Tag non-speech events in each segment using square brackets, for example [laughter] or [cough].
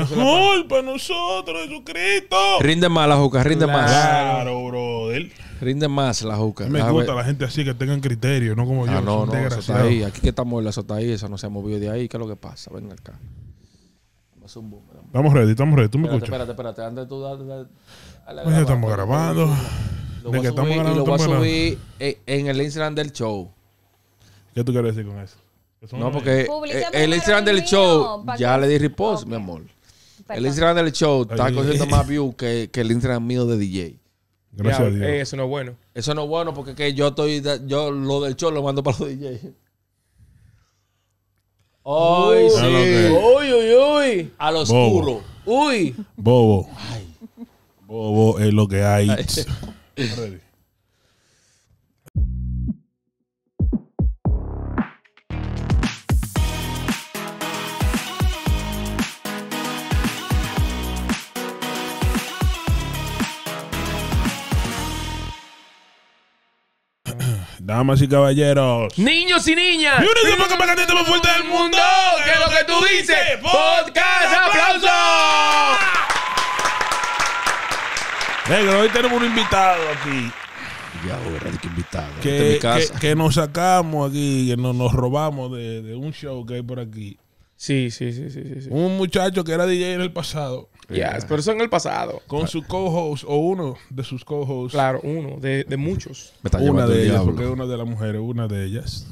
Mejor para nosotros, Jesucristo. Rinde más la juca, rinde más. Claro, brother. Rinde más la juca. Me gusta la gente así que tengan criterio, no como ah, yo. No, no, eso está ahí. Aquí que estamos en la sota ahí, eso no se ha movido de ahí. ¿Qué es lo que pasa? Ven acá. Estamos ready, estamos ready. Tú me escuchas. Espérate, espérate, antes tú estamos grabando. Lo vas voy a subir en, el Instagram del show. ¿Qué tú quieres decir con eso? no, porque eh, el Instagram del show ya le di repost, mi amor. El Instagram del show está cogiendo [laughs] más views que, que el Instagram mío de DJ. Gracias eh, eso no es bueno. Eso no es bueno porque que yo estoy. Yo lo del show lo mando para los DJ. Uy, sí. Uy, uy, uy. A los oscuro. Uy. Bobo. Bobo es lo que hay. [laughs] Damas y caballeros. Niños y niñas. Y uno los más cantante más fuerte del mundo. Que lo que tú dices. Podcast aplauso. Negro, ¡Ah! hoy tenemos un invitado aquí. Ya ahora, qué invitado. Que, nos sacamos aquí, que nos robamos de, de un show que hay por aquí. Sí, sí, sí, sí, sí, Un muchacho que era DJ en el pasado pero eso en el pasado. Con su co-host o uno de sus co-hosts. Claro, uno, de, de muchos. una de ellas, porque una de las mujeres, una de ellas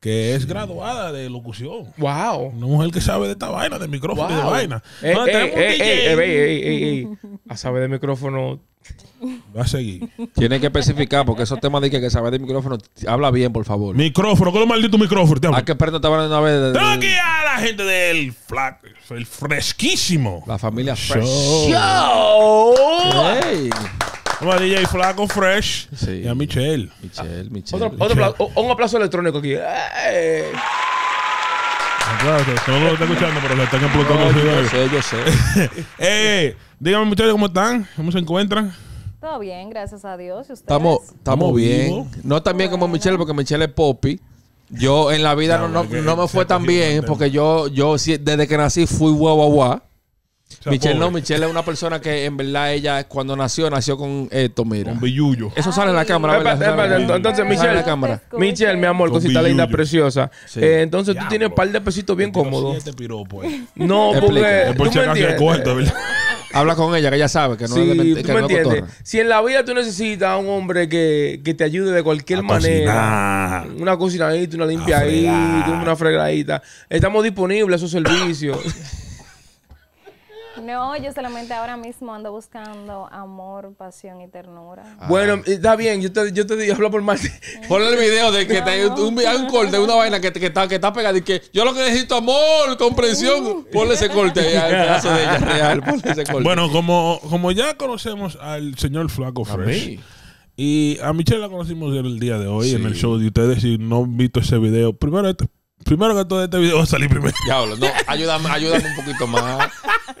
que es graduada de locución. Wow. Una mujer que sabe de esta vaina, de micrófono y de vaina. Eh, eh, eh, a saber sabe de micrófono. Va a seguir. Tiene que especificar porque esos temas de que, sabe de micrófono, habla bien, por favor. Micrófono, con los malditos micrófonos. Hay que perder esta de una vez. De, a la gente del flat el fresquísimo. La familia Show. Show. Vamos a DJ Flaco Fresh y a Michelle. Michelle, ah, Michelle. Otro, otro Aplauso, un aplauso electrónico aquí. Solo Aplausos. lo está escuchando, pero lo están explotando no, Yo sé, yo sé. [laughs] eh, díganme, muchachos, ¿cómo están? ¿Cómo se encuentran? Todo bien, gracias a Dios. ¿Y ustedes? Estamos, estamos bien. No tan bien como Michelle, porque Michelle es poppy. Yo en la vida no, no, no, no me fue tan bien, porque yo, yo desde que nací fui guau guau guau. Michelle no, Michelle es una persona que en verdad ella cuando nació, nació con esto, eh, mira. Con billullo. Eso sale en la cámara, entonces, Michelle, Michelle, mi amor, cosita linda, preciosa. Eh, entonces tú tienes un par de pesitos bien cómodos. Eh. No, porque... Tú me entiendes. Habla con ella, que ella sabe que no es de tú me entiendes. Si en la vida tú necesitas a un hombre que, que te ayude de cualquier manera, una cocinadita, una limpiadita, una fregadita, estamos disponibles a esos servicios. No, yo solamente ahora mismo ando buscando amor, pasión y ternura. Ah. Bueno, está bien, yo te, yo te digo, hablo por Martín. [laughs] Ponle el video de que te, Un, hay un corte, una vaina que, que, está, que pegada y que yo lo que necesito amor, comprensión. Mm. Ponle ese corte ya, el de ella real. Ponle ese corte. Bueno, como, como ya conocemos al señor Flaco Fresh. Y a Michelle la conocimos el día de hoy en el show de ustedes. y no han visto ese video, primero este Primero que todo este video va a salir primero. Diablo, no, ayúdame, un poquito más.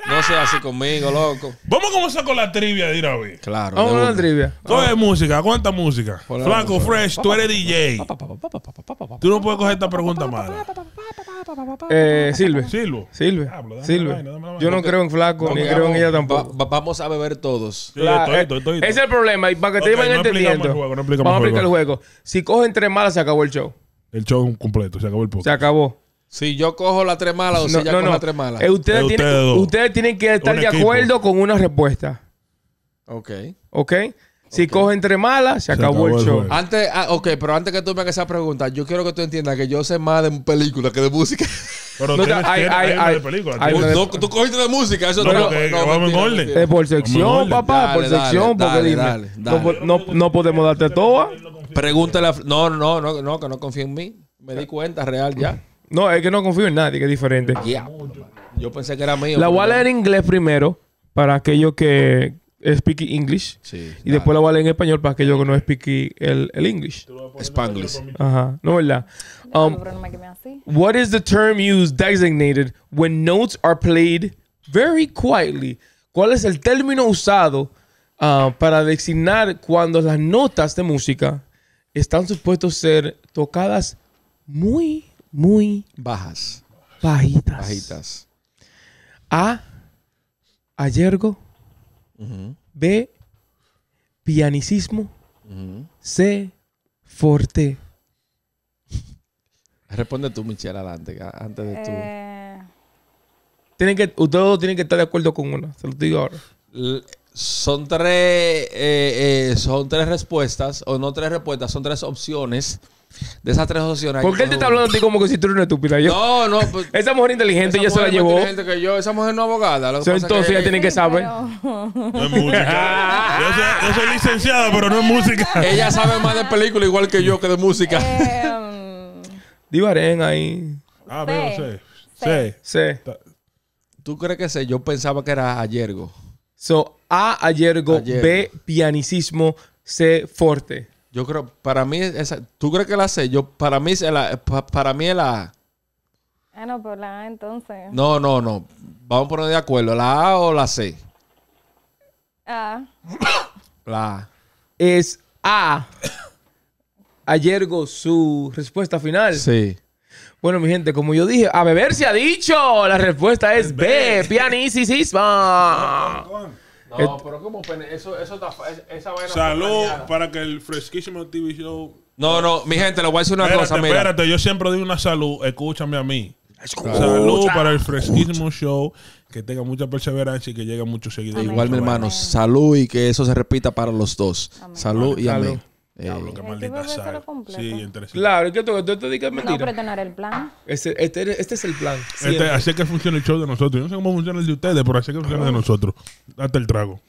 No seas así conmigo, loco. Vamos a comenzar con la trivia de Claro. Vamos a la trivia. Todo es ah. música. ¿Cuánta música? Flaco Fresh, tú eres DJ. Tú no puedes coger esta pregunta mala. Eh, Silve. Silvo. Silve. Silve. Yo no creo en Flaco, ni creo en ella tampoco. vamos a beber todos. Eh, ese es el problema. Y para que te lleven entendiendo. Vamos a aplicar el juego. Si cogen tres malas, se acabó el show. El show completo, se acabó el podcast. Se acabó. Si yo cojo la tres mala o si la tres eh, ustedes, tienen, que estar de acuerdo con una respuesta. Ok. Ok. Si coge entre malas, se, acabó, el show. antes, ah, ok, pero antes que tú me hagas esa pregunta, yo quiero que tú entiendas que yo sé más de películas que de música. Pero [laughs] no, tienes, de películas. tú cogiste de música, eso no, no, no, vamos en orden. Eh, por sección, papá, por sección, dale, porque dime, no, no, podemos darte todo. Pregúntale a... No, no, no, no, que no confío en mí. Me di cuenta, real ya. No, es que no confío en nadie, que es diferente. Yo pensé que era mío. La voy a leer en inglés primero, para aquellos que, speak English. y después la voy a leer en español para que que no speak el, English. Spanglish. Ajá. No, ¿verdad? Um, what is the term used designated when notes are played very quietly? ¿Cuál es el término usado ah, para designar cuando las notas de música están supuestos ser tocadas muy, muy bajas? Bajitas. Bajitas. A. Ayergo B, pianicismo. C, forte. Responde tú, Michelle, adelante, antes de tú. Eh. Tienen que, ustedes dos tienen que estar de acuerdo con una, se lo digo ahora. son tres, eh, eh, son tres respuestas, o no tres respuestas, son tres opciones de esas tres opciones. ¿Por qué él te está hablando a ti como que si tú eres una estúpida? Yo, no, no. [laughs] Pues, esa mujer inteligente, ella se la llevó. que yo. Esa mujer no es abogada. entonces ella tiene que saber. No es música. yo, soy, licenciada, pero no es música. [laughs] ella sabe más de película igual que yo que de música. [laughs] Diva ahí. Ah, veo, sé. Sé. ¿Tú crees que sé? Yo pensaba que era Ayergo. So, A, Ayergo. B, Pianicismo. C, Forte. Yo creo, para mí, esa, ¿tú crees que la C? Yo, para mí, la, para mí es la A. Ah, no, Pero pues la A entonces. No, no, no. Vamos a poner de acuerdo. ¿La A o la C? A. La A. Es A. Ayergo, su respuesta final. Sí. Bueno, mi gente, como yo dije, a beber se ha dicho. La respuesta es B. B. sisma Salud para que el fresquísimo TV show. No, no, mi gente, le voy a decir una espérate, cosa. Mira. Espérate, yo siempre doy una salud. Escúchame a mí. salud para el fresquísimo show. Que tenga mucha perseverancia y que llegue a muchos seguidores. Igual, mi hermano, salud y que eso se repita para los dos. Salud y amén. Diablo, qué maldita Sí, entre Claro, que tú, tú te digas mentira. No, pero el plan. Este, este, es el plan. Este, así es que funciona el show de nosotros. Yo no sé cómo funciona el de ustedes, pero así es que funciona el de nosotros. Date el trago.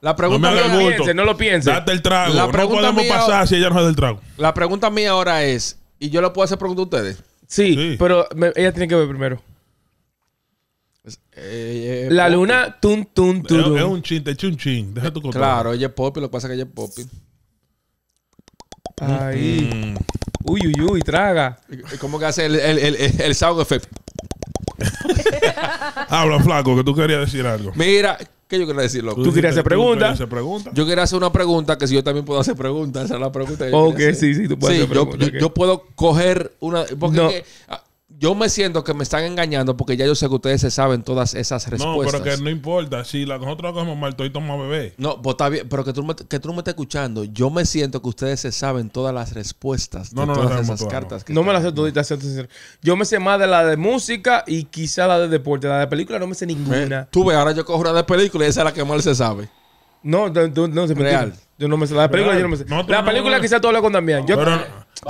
La pregunta no, me no lo piense, Date el trago. La pregunta no podemos pasar si ella no da el trago. La pregunta mía ahora es, ¿y yo lo puedo hacer pregunta a ustedes? Sí, pero ella tiene que ver primero. Eh, eh, la luna, tun, tun, Es, un chin, te eche un chin. Deja tu eh, control. Claro, ella es popi, lo que pasa es que ella es popi Ahí. Mm. Uy, uy, uy, traga. Eh, ¿Cómo que hace el, el, el, el sound effect? [laughs] Habla, flaco, que tú querías decir algo. Mira, ¿qué yo quería decir, loco? Tú, querías hacer preguntas. Pregunta? Yo quería hacer una pregunta, que si yo también puedo hacer preguntas, esa es la pregunta. Que ok, sí, sí, tú puedes sí, hacer yo, preguntas. Yo, yo, puedo coger una... Porque ah, yo me siento que me están engañando porque ya yo sé que ustedes se saben todas esas respuestas. No, pero que no importa. Si la, nosotros la cogemos mal, estoy toma bebé. No, pues está bien, pero que tú, me, que me estés escuchando. Yo me siento que ustedes se saben todas las respuestas no, de no, todas no, esas cartas. no me las sé toditas, Yo me sé más de la de música y quizá la de deporte. La de película no me sé ninguna. tú ves, ahora yo cojo la de película y esa es la que mal se sabe. No, no, no, no es real. Yo no me sé. La película, yo no me sé. la película quizá tú hablas con Damián. Yo, Pero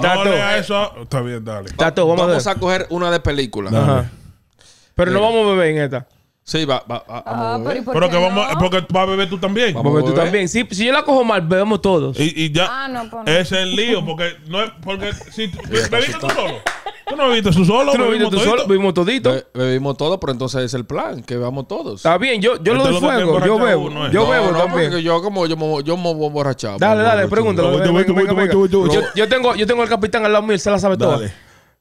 no eso. Está bien, dale. vamos, a coger una de película. Pero no vamos a beber en esta. Sí, va, va, ah, a Pero que no? vamos, porque vas a beber tú también. Vamos a beber tú también. Si, si yo la cojo mal, bebemos todos. Y, ya. Ah, no, pues Ese es el lío, porque no es, porque si bebiste tú solo. Tú no bebiste tú solo, tú no bebiste tú solo, bebimos todito. bebimos todos, pero entonces es el plan, que bebamos todos. Está bien, yo, yo lo este doy fuego, yo bebo, yo bebo también. Yo como yo me, yo me borrachado. Dale, dale, pregúntalo. Yo tengo, yo tengo al capitán al lado mío, él se la sabe toda.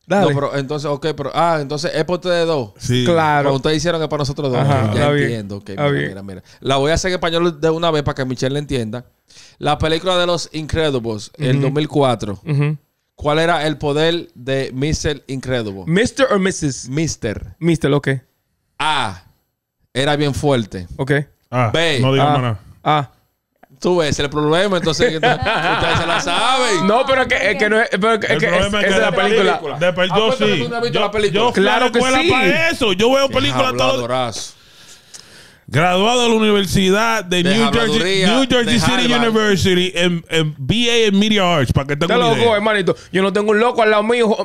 No, pero entonces, ok, pero. Ah, entonces es por ustedes dos. Sí. Claro. Como ustedes hicieron es para nosotros dos. ya entiendo. Okay, mira, mira, La voy a hacer en español de una vez para que Michelle la entienda. La película de los Incredibles, el 2004. ¿Cuál era el poder de Mr. Incredible? ¿Mr. o Mrs.? Mr. Mr., ok. A. Era bien fuerte. Ok. Ah, B. Tú ves, el problema, entonces [laughs] ustedes se la saben. No, pero es que, es que no es. Pero el problema es, que de la película. De, yo sí. yo, la película. claro que sí. para eso. Yo veo películas todas. Graduado de la Universidad de, New Jersey, New Jersey City University en, BA en Media Arts. Para que te lo Yo no tengo un loco al lado mío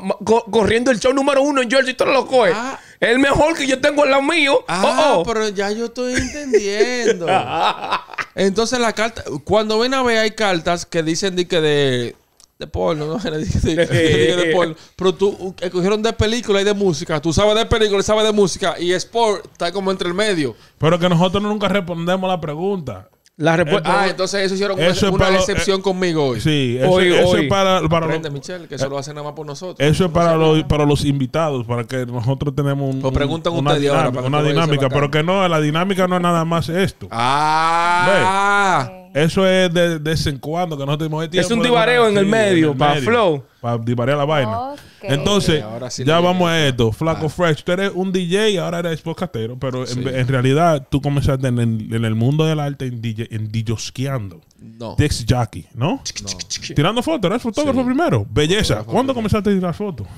corriendo el show número uno en Jersey. Tú lo ah. El mejor que yo tengo al lado mío. Ah, oh, oh. pero ya yo estoy entendiendo. [laughs] Entonces la carta, cuando ven a ver hay cartas que dicen de que de, de porno, ¿no? [laughs] de, de, [laughs] porno. Pero tú escogieron de película y de música. Tú sabes de película y sabes de música. Y sport está como entre el medio. Pero que nosotros nunca respondemos la pregunta. La respuesta. Ah, ah, entonces eso hicieron eso una, una excepción eh, conmigo hoy. Sí, eso, hoy, eso hoy. es para, para Aprende, los, Michelle, que eso eh, lo hacen nada más por nosotros. Eso es para los, para los invitados, para que nosotros tenemos un, pues preguntan una, dinámica, ahora para una dinámica pero que no, la dinámica no es nada más esto. Ah. ¿Ves? Eso es de, de vez en cuando, que no tenemos Es un divareo en el medio, para flow. Para divarear la vaina. Entonces, ya vamos a esto. Flaco ah. Fresh, tú eres un DJ, y ahora eres podcastero, pero en, realidad tú comenzaste en, el mundo del arte en, DJ, en DJosqueando. No. ¿no? Tirando fotos, eres fotógrafo primero. Belleza, ¿cuándo comenzaste a tirar fotos?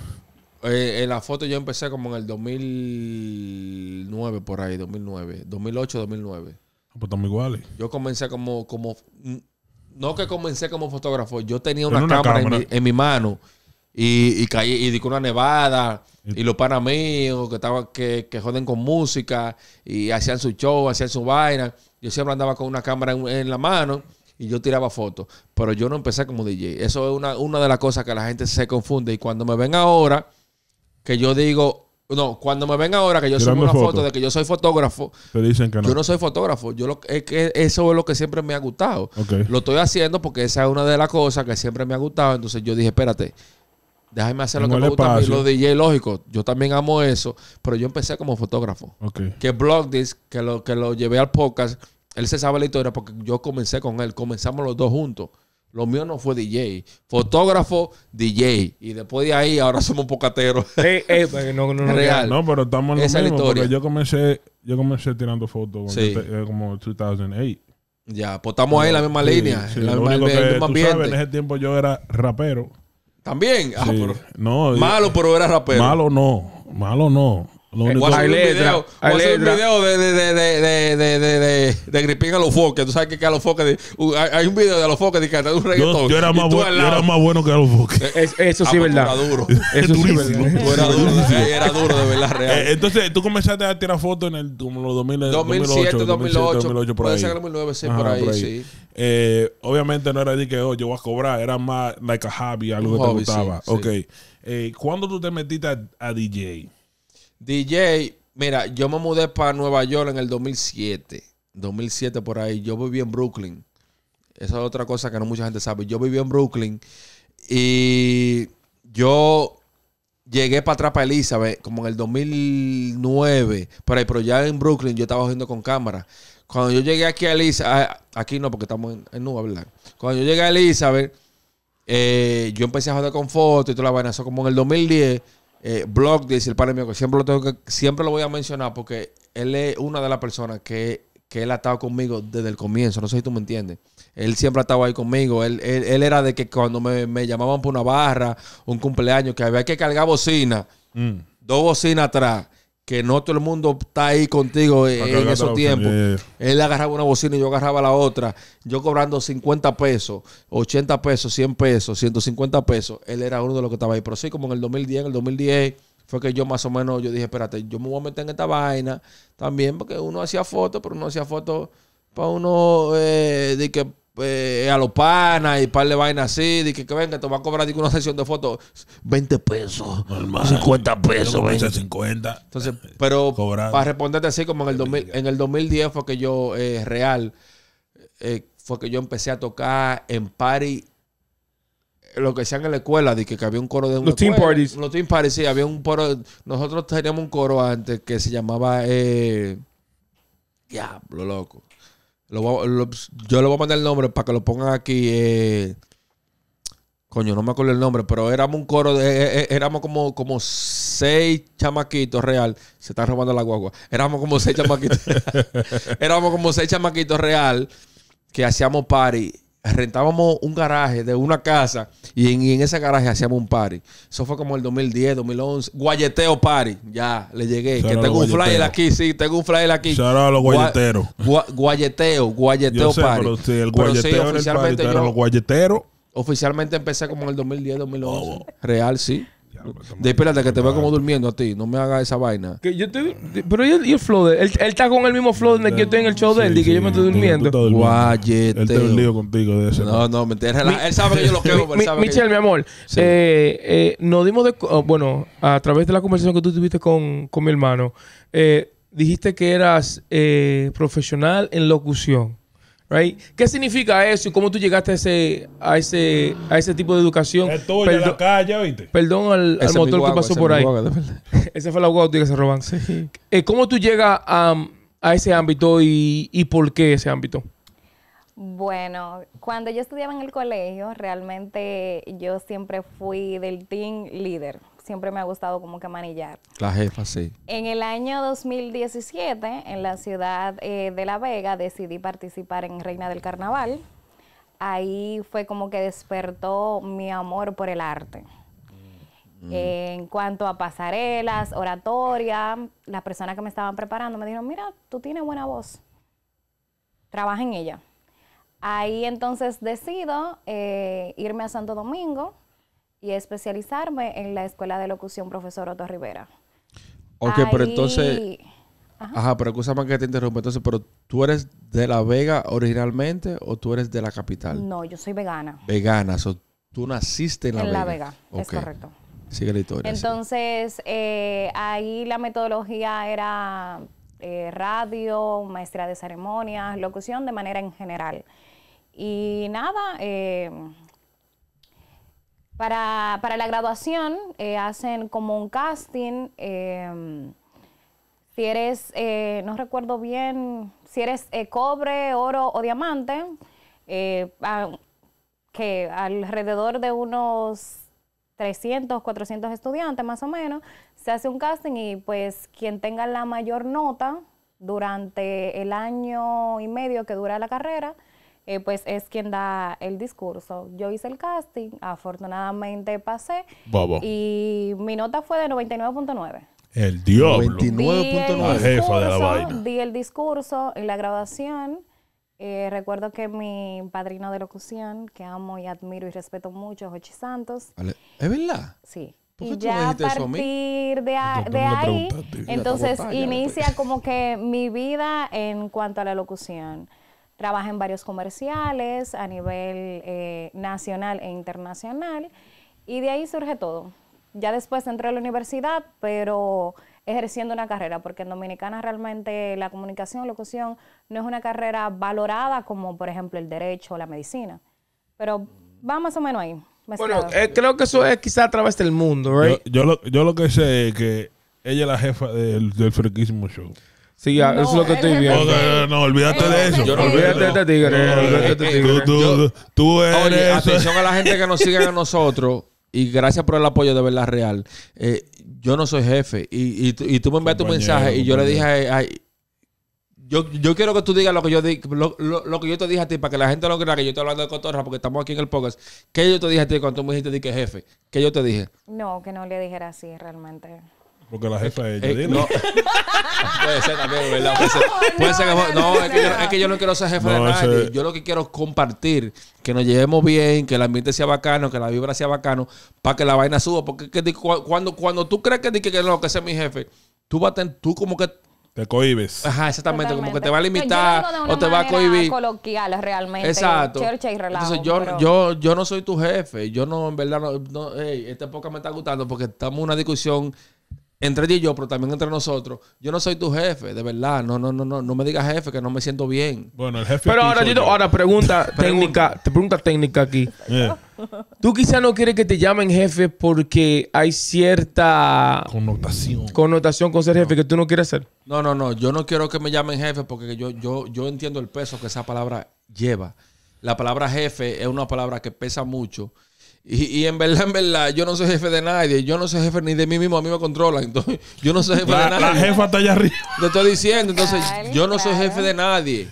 Eh, en la foto yo empecé como en el 2009, por ahí, 2009. 2008, 2009. Pues estamos iguales. Yo comencé como, como. No que comencé como fotógrafo. Yo tenía una, cámara, En, mi, mano. Y, y caí, y di con una nevada. Y, los panas que estaban, que, joden con música. Y hacían su show, hacían su vaina. Yo siempre andaba con una cámara en, la mano y yo tiraba fotos. Pero yo no empecé como DJ. Eso es una, una, de las cosas que la gente se confunde. Y cuando me ven ahora, que yo digo, no, cuando me ven ahora que yo una foto. de que yo soy fotógrafo, Yo no soy fotógrafo. Yo lo, que eso es lo que siempre me ha gustado. Lo estoy haciendo porque esa es una de las cosas que siempre me ha gustado. Entonces yo dije, espérate, déjame hacer lo que me gusta a lo DJ lógico. Yo también amo eso, pero yo empecé como fotógrafo. Que blog this, que lo que lo llevé al podcast, él se sabe la historia porque yo comencé con él. Comenzamos los dos juntos. Lo mío no fue DJ. Fotógrafo, DJ. Y después de ahí, ahora somos pocateros. [laughs] Eh, eh, es pues, no, Real. no, pero estamos en lo Esa la historia. Porque yo comencé, yo comencé tirando fotos sí. Eh, como 2008. Ya, pues estamos ahí en la misma línea. en único que, tú Sabes, en ese tiempo yo era rapero. ¿También? Ah, no, malo, pero era rapero. Malo no. Malo no. Único... hay letra. Hay letra. un video de, de, de, de, de, de, Gripín a los foques. Tú sabes que, que a los foques. Uh, hay un video de a los foques de cantar un reggaetón. Yo, yo, era más bueno, que a los foques. E-, eso sí, ah, verdad. Pues, era duro. Eso Sí, era duro. era duro, de verdad, eh, real. entonces, tú comenzaste a tirar fotos en el, los 2000, 2007, 2008, 2008, 2008 por puede ahí. 2009, sí, por ahí, sí. Eh, obviamente no era de que oh, yo voy a cobrar, era más like a hobby, algo un que hobby, te gustaba. ok. Eh, ¿Cuándo tú te metiste a, a DJ? DJ, mira, yo me mudé para Nueva York en el 2007. 2007 por ahí. Yo viví en Brooklyn. Esa es otra cosa que no mucha gente sabe. Yo viví en Brooklyn y yo llegué para atrás para Elizabeth como en el 2009. Por ahí, pero ya en Brooklyn yo estaba haciendo con cámara. Cuando yo llegué aquí a Elizabeth, ah, aquí no, porque estamos en, Nueva, ¿verdad? Cuando yo llegué a Elizabeth, eh, yo empecé a joder con fotos y toda la vaina. Eso como en el 2010. Eh, Blog dice el padre mío que siempre lo tengo siempre lo voy a mencionar porque él es una de las personas que, él ha estado conmigo desde el comienzo. No sé si tú me entiendes. Él siempre ha estado ahí conmigo. Él, era de que cuando me, llamaban por una barra, un cumpleaños, que había que cargar bocina, mm. dos bocinas atrás que no todo el mundo está ahí contigo en esos tiempos. Él agarraba una bocina y yo agarraba la otra. Yo cobrando 50 pesos, 80 pesos, 100 pesos, 150 pesos. Él era uno de los que estaba ahí. Pero sí, como en el 2010, en el 2010 fue que yo más o menos, yo dije, espérate, yo me voy a meter en esta vaina también, porque uno hacía fotos, pero uno hacía fotos para uno, eh, de que eh, a los panas y par de vainas así, de que, que venga, te va a cobrar una sesión de fotos, 20 pesos, 50 pesos, 20. 50. Entonces, eh, pero para responderte así, como en el, en el 2010 fue que yo, eh, real, eh, fue que yo empecé a tocar en party lo que hacían en la escuela, de que, había un coro de un. Los team parties. Los team parties, sí, había un coro. Nosotros teníamos un coro antes que se llamaba. Diablo, loco. Lo yo le voy a mandar el nombre para que lo pongan aquí. Eh, coño, no me acuerdo el nombre, pero éramos un coro eh, eh, éramos como, como seis chamaquitos real. Se están robando la guagua. Éramos como seis chamaquitos. [laughs] éramos como seis chamaquitos real que hacíamos party rentábamos un garaje de una casa y en, en, ese garaje hacíamos un party. Eso fue como el 2010, 2011. Guayeteo party. Ya, le llegué. que tengo un flyer aquí, sí, tengo un flyer aquí. Shout out a los guayeteros. guayeteo, guayeteo sé, party. Pero sí, el guayeteo oficialmente era el party, yo, los guayeteros. Oficialmente empecé como en el 2010, 2011. Real, sí de espérate que te veo como durmiendo a ti. No me hagas esa vaina. Pero yo te, pero ¿y el, él? está con el mismo flow de que yo estoy en el show de él. y que yo me estoy durmiendo. Guayete. Él de No, no, me Mi, él sabe que yo lo quemo. [laughs] Mi, Michelle, mi amor. Eh, eh, nos dimos de. bueno, a través de la conversación que tú tuviste con, con mi hermano, eh, dijiste que eras eh, profesional en locución. Right? ¿Qué significa eso y cómo tú llegaste a ese, a ese, a ese tipo de educación? Es tuya, perdón, la calle, ¿viste? Perdón al, motor que pasó por ahí. [laughs] ese fue la guagua que se roban. Eh, ¿Cómo tú llegas a, um, a ese ámbito y, y, por qué ese ámbito? Bueno, cuando yo estudiaba en el colegio, realmente yo siempre fui del team líder siempre me ha gustado como que manillar. La jefa, sí. En el año 2017, en la ciudad eh, de La Vega, decidí participar en Reina del Carnaval. Ahí fue como que despertó mi amor por el arte. Mm. en cuanto a pasarelas, oratoria, las personas que me estaban preparando me dijeron, mira, tú tienes buena voz, trabaja en ella. Ahí entonces decido eh, irme a Santo Domingo, y especializarme en la Escuela de Locución Profesor Otto Rivera. Ok, pero entonces... Ajá. pero escúchame que te interrumpa. Entonces, pero tú eres de La Vega originalmente o tú eres de la capital? No, yo soy vegana. Vegana, so, tú naciste en La Vega. En La Vega, es correcto. Sigue la historia. Entonces, eh, ahí la metodología era eh, radio, maestría de ceremonias, locución de manera en general. Y nada, eh, para, para la graduación eh, hacen como un casting. Em, si eres, eh, no recuerdo bien, si eres eh, cobre, oro o diamante, que alrededor de unos 300, 400 estudiantes más o menos, se hace un casting y pues quien tenga la mayor nota durante el año y medio que dura la carrera, eh, pues es quien da el discurso. Yo hice el casting, afortunadamente pasé y mi nota fue de 99.9. El diablo. Jefa de la vaina. Di el discurso en la graduación. Eh, recuerdo que mi padrino de locución, que amo y admiro y respeto mucho, Jochi Santos. ¿Es verdad? Sí. Y ya a partir de ahí, entonces inicia como que mi vida en cuanto a la locución. Trabaja en varios comerciales a nivel eh, nacional e internacional y de ahí surge todo. Ya después entré a la universidad, pero ejerciendo una carrera, porque en Dominicana realmente la comunicación, la locución, no es una carrera valorada como, por ejemplo, el derecho o la medicina. Pero va más o menos ahí. Bueno, eh, creo que eso es quizá a través del mundo, Yo, lo, que sé es que ella es la jefa del, del Show. Sí, ya. eso es lo que estoy viendo. No, olvídate de eso. Yo olvídate de este tigre. Este tú, eres. atención a la gente que nos sigue a nosotros. Y gracias por el apoyo de Verdad Real. Eh, yo no soy jefe. Y, y, tú me enviaste un mensaje y yo le dije a, yo, yo quiero que tú digas lo que yo lo, que yo te dije a ti para que la gente no crea que yo estoy hablando de cotorra porque estamos aquí en el podcast. ¿Qué yo te dije a ti cuando tú me dijiste que jefe? ¿Qué yo te dije? No, que no le dijera así realmente. Porque la jefa es ella. Eh, no. [laughs] puede ser también, ¿verdad? Puede ser, que, no, es que, yo, es que yo no quiero ser jefe de nadie. Yo lo que quiero es compartir, que nos llevemos bien, que el ambiente sea bacano, que la vibra sea bacano, para que la vaina suba. Porque cuando, cuando tú crees que, que, que no, que sea mi jefe, tú vas a tú como que te cohibes. Ajá, exactamente. Como que te va a limitar o te va a cohibir. coloquial realmente. Exacto. Entonces, yo, yo, yo no soy tu jefe. Yo no, en verdad, no, hey, esta época me está gustando porque estamos en una discusión entre ti y yo, pero también entre nosotros, yo no soy tu jefe, de verdad. No, no, no, no, no me digas jefe que no me siento bien. Bueno, el jefe. Pero ahora, ahora pregunta [laughs] técnica, pregunta técnica aquí. Eh. Tú quizás no quieres que te llamen jefe porque hay cierta connotación. Connotación con ser jefe que tú no quieres ser. No, no, no. Yo no quiero que me llamen jefe porque yo, yo, yo entiendo el peso que esa palabra lleva. La palabra jefe es una palabra que pesa mucho y, en verdad, en verdad, yo no soy jefe de nadie. Yo no soy jefe ni de mí mismo. A mí me controlan. Entonces, yo no soy jefe de nadie. La jefa está allá arriba. Te estoy diciendo. Entonces, yo no soy jefe de nadie.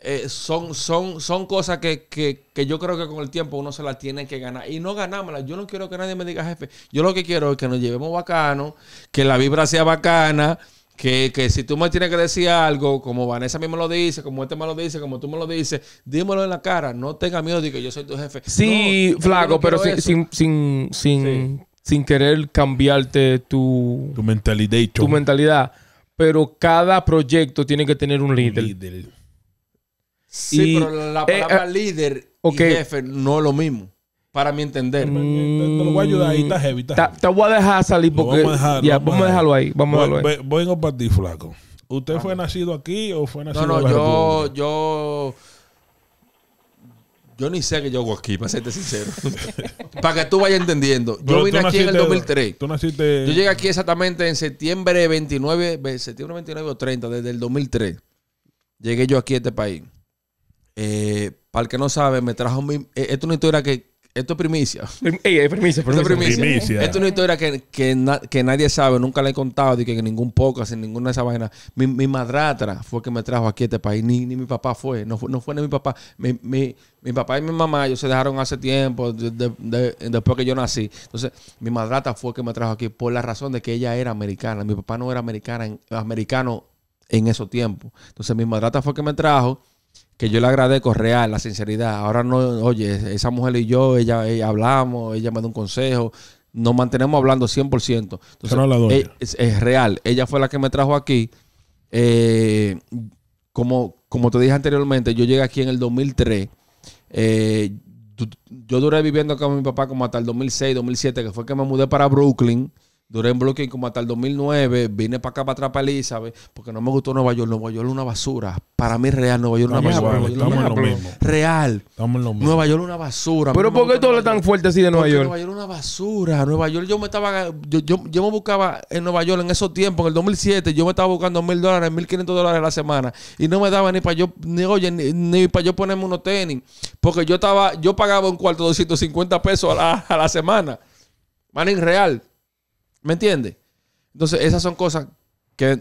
Eh, son, son, son cosas que, que, yo creo que con el tiempo uno se las tiene que ganar. Y no ganámoslas Yo no quiero que nadie me diga jefe. Yo lo que quiero es que nos llevemos bacano, que la vibra sea bacana que, que, si tú me tienes que decir algo, como Vanessa a mí me lo dice, como este me lo dice, como tú me lo dices, dímelo en la cara. No tenga miedo de que yo soy tu jefe. Sí, flaco, pero sin, sin, sin, sin, querer cambiarte tu, tu mentalidad. Tu mentalidad. Pero cada proyecto tiene que tener un líder. Sí, pero la eh, palabra eh, líder y jefe no es lo mismo para mi entender. Te, lo voy a ayudar ahí, está heavy. Te voy a dejar salir porque. Vamos a dejarlo, ya, vamos a dejarlo ahí. Vamos a compartir flaco. ¿Usted fue nacido aquí o fue nacido No, no, yo, yo. Yo ni sé que yo hago aquí, para serte sincero. [laughs] para que tú vayas entendiendo. Yo vine aquí en el 2003. Tú naciste... Yo llegué aquí exactamente en septiembre 29, septiembre 29 o 30, desde el 2003. Llegué yo aquí a este país. Eh, para el que no sabe, me trajo mi. Eh, es una historia que, esto es primicia. primicia, Esto es primicia. Esto es una historia que, que, nadie sabe, nunca la he contado, y que ningún podcast, sin ninguna de esas vainas. Mi, madrata fue que me trajo aquí a este país, ni, mi papá fue, no fue, no fue ni mi papá. Mi, papá y mi mamá, ellos se dejaron hace tiempo, después que yo nací. Entonces, mi madrata fue que me trajo aquí por la razón de que ella era americana. Mi papá no era americana, americano en esos tiempos. Entonces, mi madrata fue que me trajo que yo le agradezco real, la sinceridad. Ahora no, oye, esa mujer y yo, ella, hablamos, ella me da un consejo, nos mantenemos hablando 100%. Entonces, eh, es, es, real. Ella fue la que me trajo aquí. Eh, como, como te dije anteriormente, yo llegué aquí en el 2003. Eh, yo duré viviendo acá con mi papá como hasta el 2006, 2007, que fue que me mudé para Brooklyn. Duré en blocking como hasta el 2009. Vine para acá, para atrás, para Elizabeth, porque no me gustó Nueva York. Nueva York es una basura. Para mí, real. Nueva York es una basura. Real. Nueva York es una basura. ¿Pero por qué todo es tan fuerte así de Nueva York? Nueva York es una basura. Nueva York, yo me estaba. Yo, yo, me buscaba en Nueva York en esos tiempos, en el 2007. Yo me estaba buscando mil dólares, mil quinientos dólares a la semana. Y no me daba ni para yo. Ni, oye, ni, para yo ponerme unos tenis. Porque yo estaba. Yo pagaba un cuarto 250 pesos a la, semana. Man, en real. ¿Me entiendes? Entonces, esas son cosas que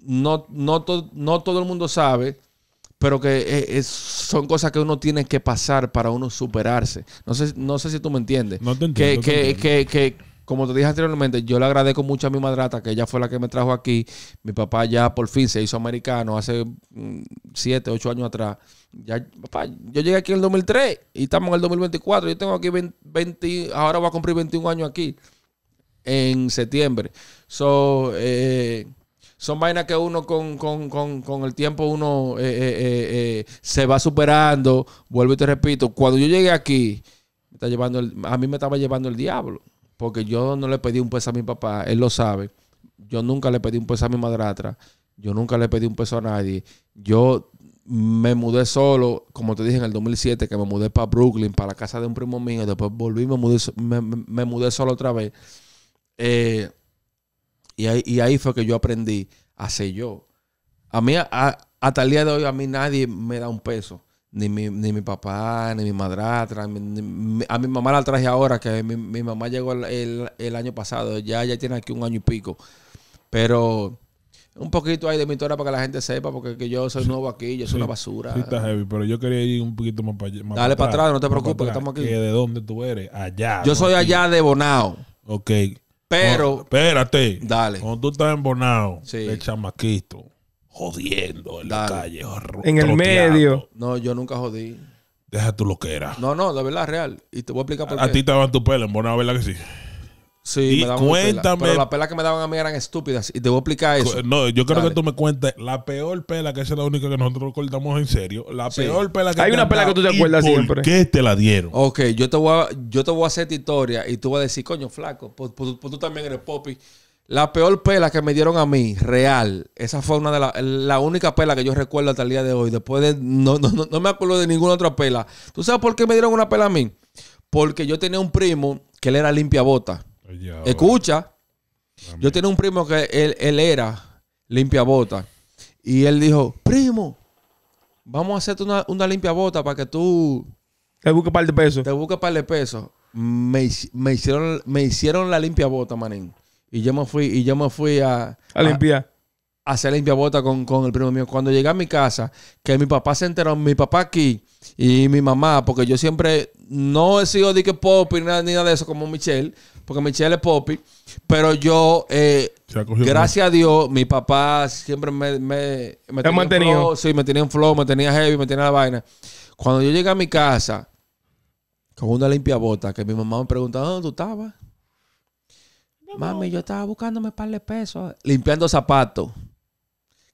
no, no, no todo el mundo sabe, pero que eh, son cosas que uno tiene que pasar para uno superarse. No sé, no sé si tú me entiendes. No te que, que, que, que como te dije anteriormente, yo le agradezco mucho a mi madrata, que ella fue la que me trajo aquí. Mi papá ya por fin se hizo americano hace mm, siete ocho años atrás. Ya, papá, yo llegué aquí en el 2003 y estamos en el 2024. Yo tengo aquí 20 ahora voy a cumplir 21 años aquí en septiembre. ...son... Eh, son vainas que uno con, con, el tiempo uno eh, eh, se va superando. Vuelvo y te repito, cuando yo llegué aquí, está llevando a mí me estaba llevando el diablo, porque yo no le pedí un peso a mi papá, él lo sabe. Yo nunca le pedí un peso a mi madrastra, yo nunca le pedí un peso a nadie. Yo me mudé solo, como te dije en el 2007, que me mudé para Brooklyn, para la casa de un primo mío. Después volví, me mudé, me mudé solo otra vez. Eh, y, ahí, ahí, fue que yo aprendí a ser yo. A mí, a, hasta el día de hoy, a mí nadie me da un peso. Ni mi, papá, ni mi madrastra. a mi mamá la traje ahora, que mi, mamá llegó el, año pasado. Ya, ya tiene aquí un año y pico. Pero un poquito ahí de mi historia para que la gente sepa, porque yo soy nuevo aquí, yo soy una basura. está heavy, pero yo quería ir un poquito más para allá. Dale para atrás, no te preocupes, que estamos aquí. ¿De dónde tú eres? Allá. Yo soy allá de Bonao. Ok. Pero. espérate. Dale. Cuando tú estás embonado, sí. el chamaquito, jodiendo en la calle. En el medio. No, yo nunca jodí. Deja tu loquera. No, no, de verdad, real. Y te voy a explicar por qué. A ti te daban tu pelo embonado, ¿verdad que sí? Sí, y me Pela. Pero las pelas que me daban a mí eran estúpidas. Y te voy a explicar eso. No, yo creo que tú me cuentes la peor pela, que es la única que nosotros cortamos en serio. La peor pela que Hay una pela que tú te acuerdas siempre. ¿Por qué te la dieron? Ok, yo te voy a, yo te voy a hacer tu historia y tú vas a decir, coño, flaco, pues, pues, pues tú también eres popi. La peor pela que me dieron a mí, real, esa fue de La única pela que yo recuerdo hasta el día de hoy. Después de... No, no, no, no me acuerdo de ninguna otra pela. ¿Tú sabes por qué me dieron una pela a mí? Porque yo tenía un primo que él era limpia bota. Escucha. Yo tengo un primo que él, era limpia bota. Y él dijo, primo, vamos a hacerte una, limpia bota para que tú... Te busque par de pesos. Te busque par de pesos. Me, me, hicieron, me hicieron la limpia bota, manín. Y yo me fui, y yo me fui a... A, limpiar. A hacer limpia bota con, el primo mío. Cuando llegué a mi casa, que mi papá se enteró, mi papá aquí y mi mamá, porque yo siempre no he sido de que pop y nada, ni nada de eso como Michelle, porque Michelle es popi, pero yo, eh, gracias a Dios, mi papá siempre me, me, tenía mantenido? flow, sí, me tenía un flow, me tenía heavy, me tenía la vaina. Cuando yo llegué a mi casa, con una limpia bota, que mi mamá me preguntaba, ¿dónde tú estabas? Mami, yo estaba buscándome para par de pesos, limpiando zapatos.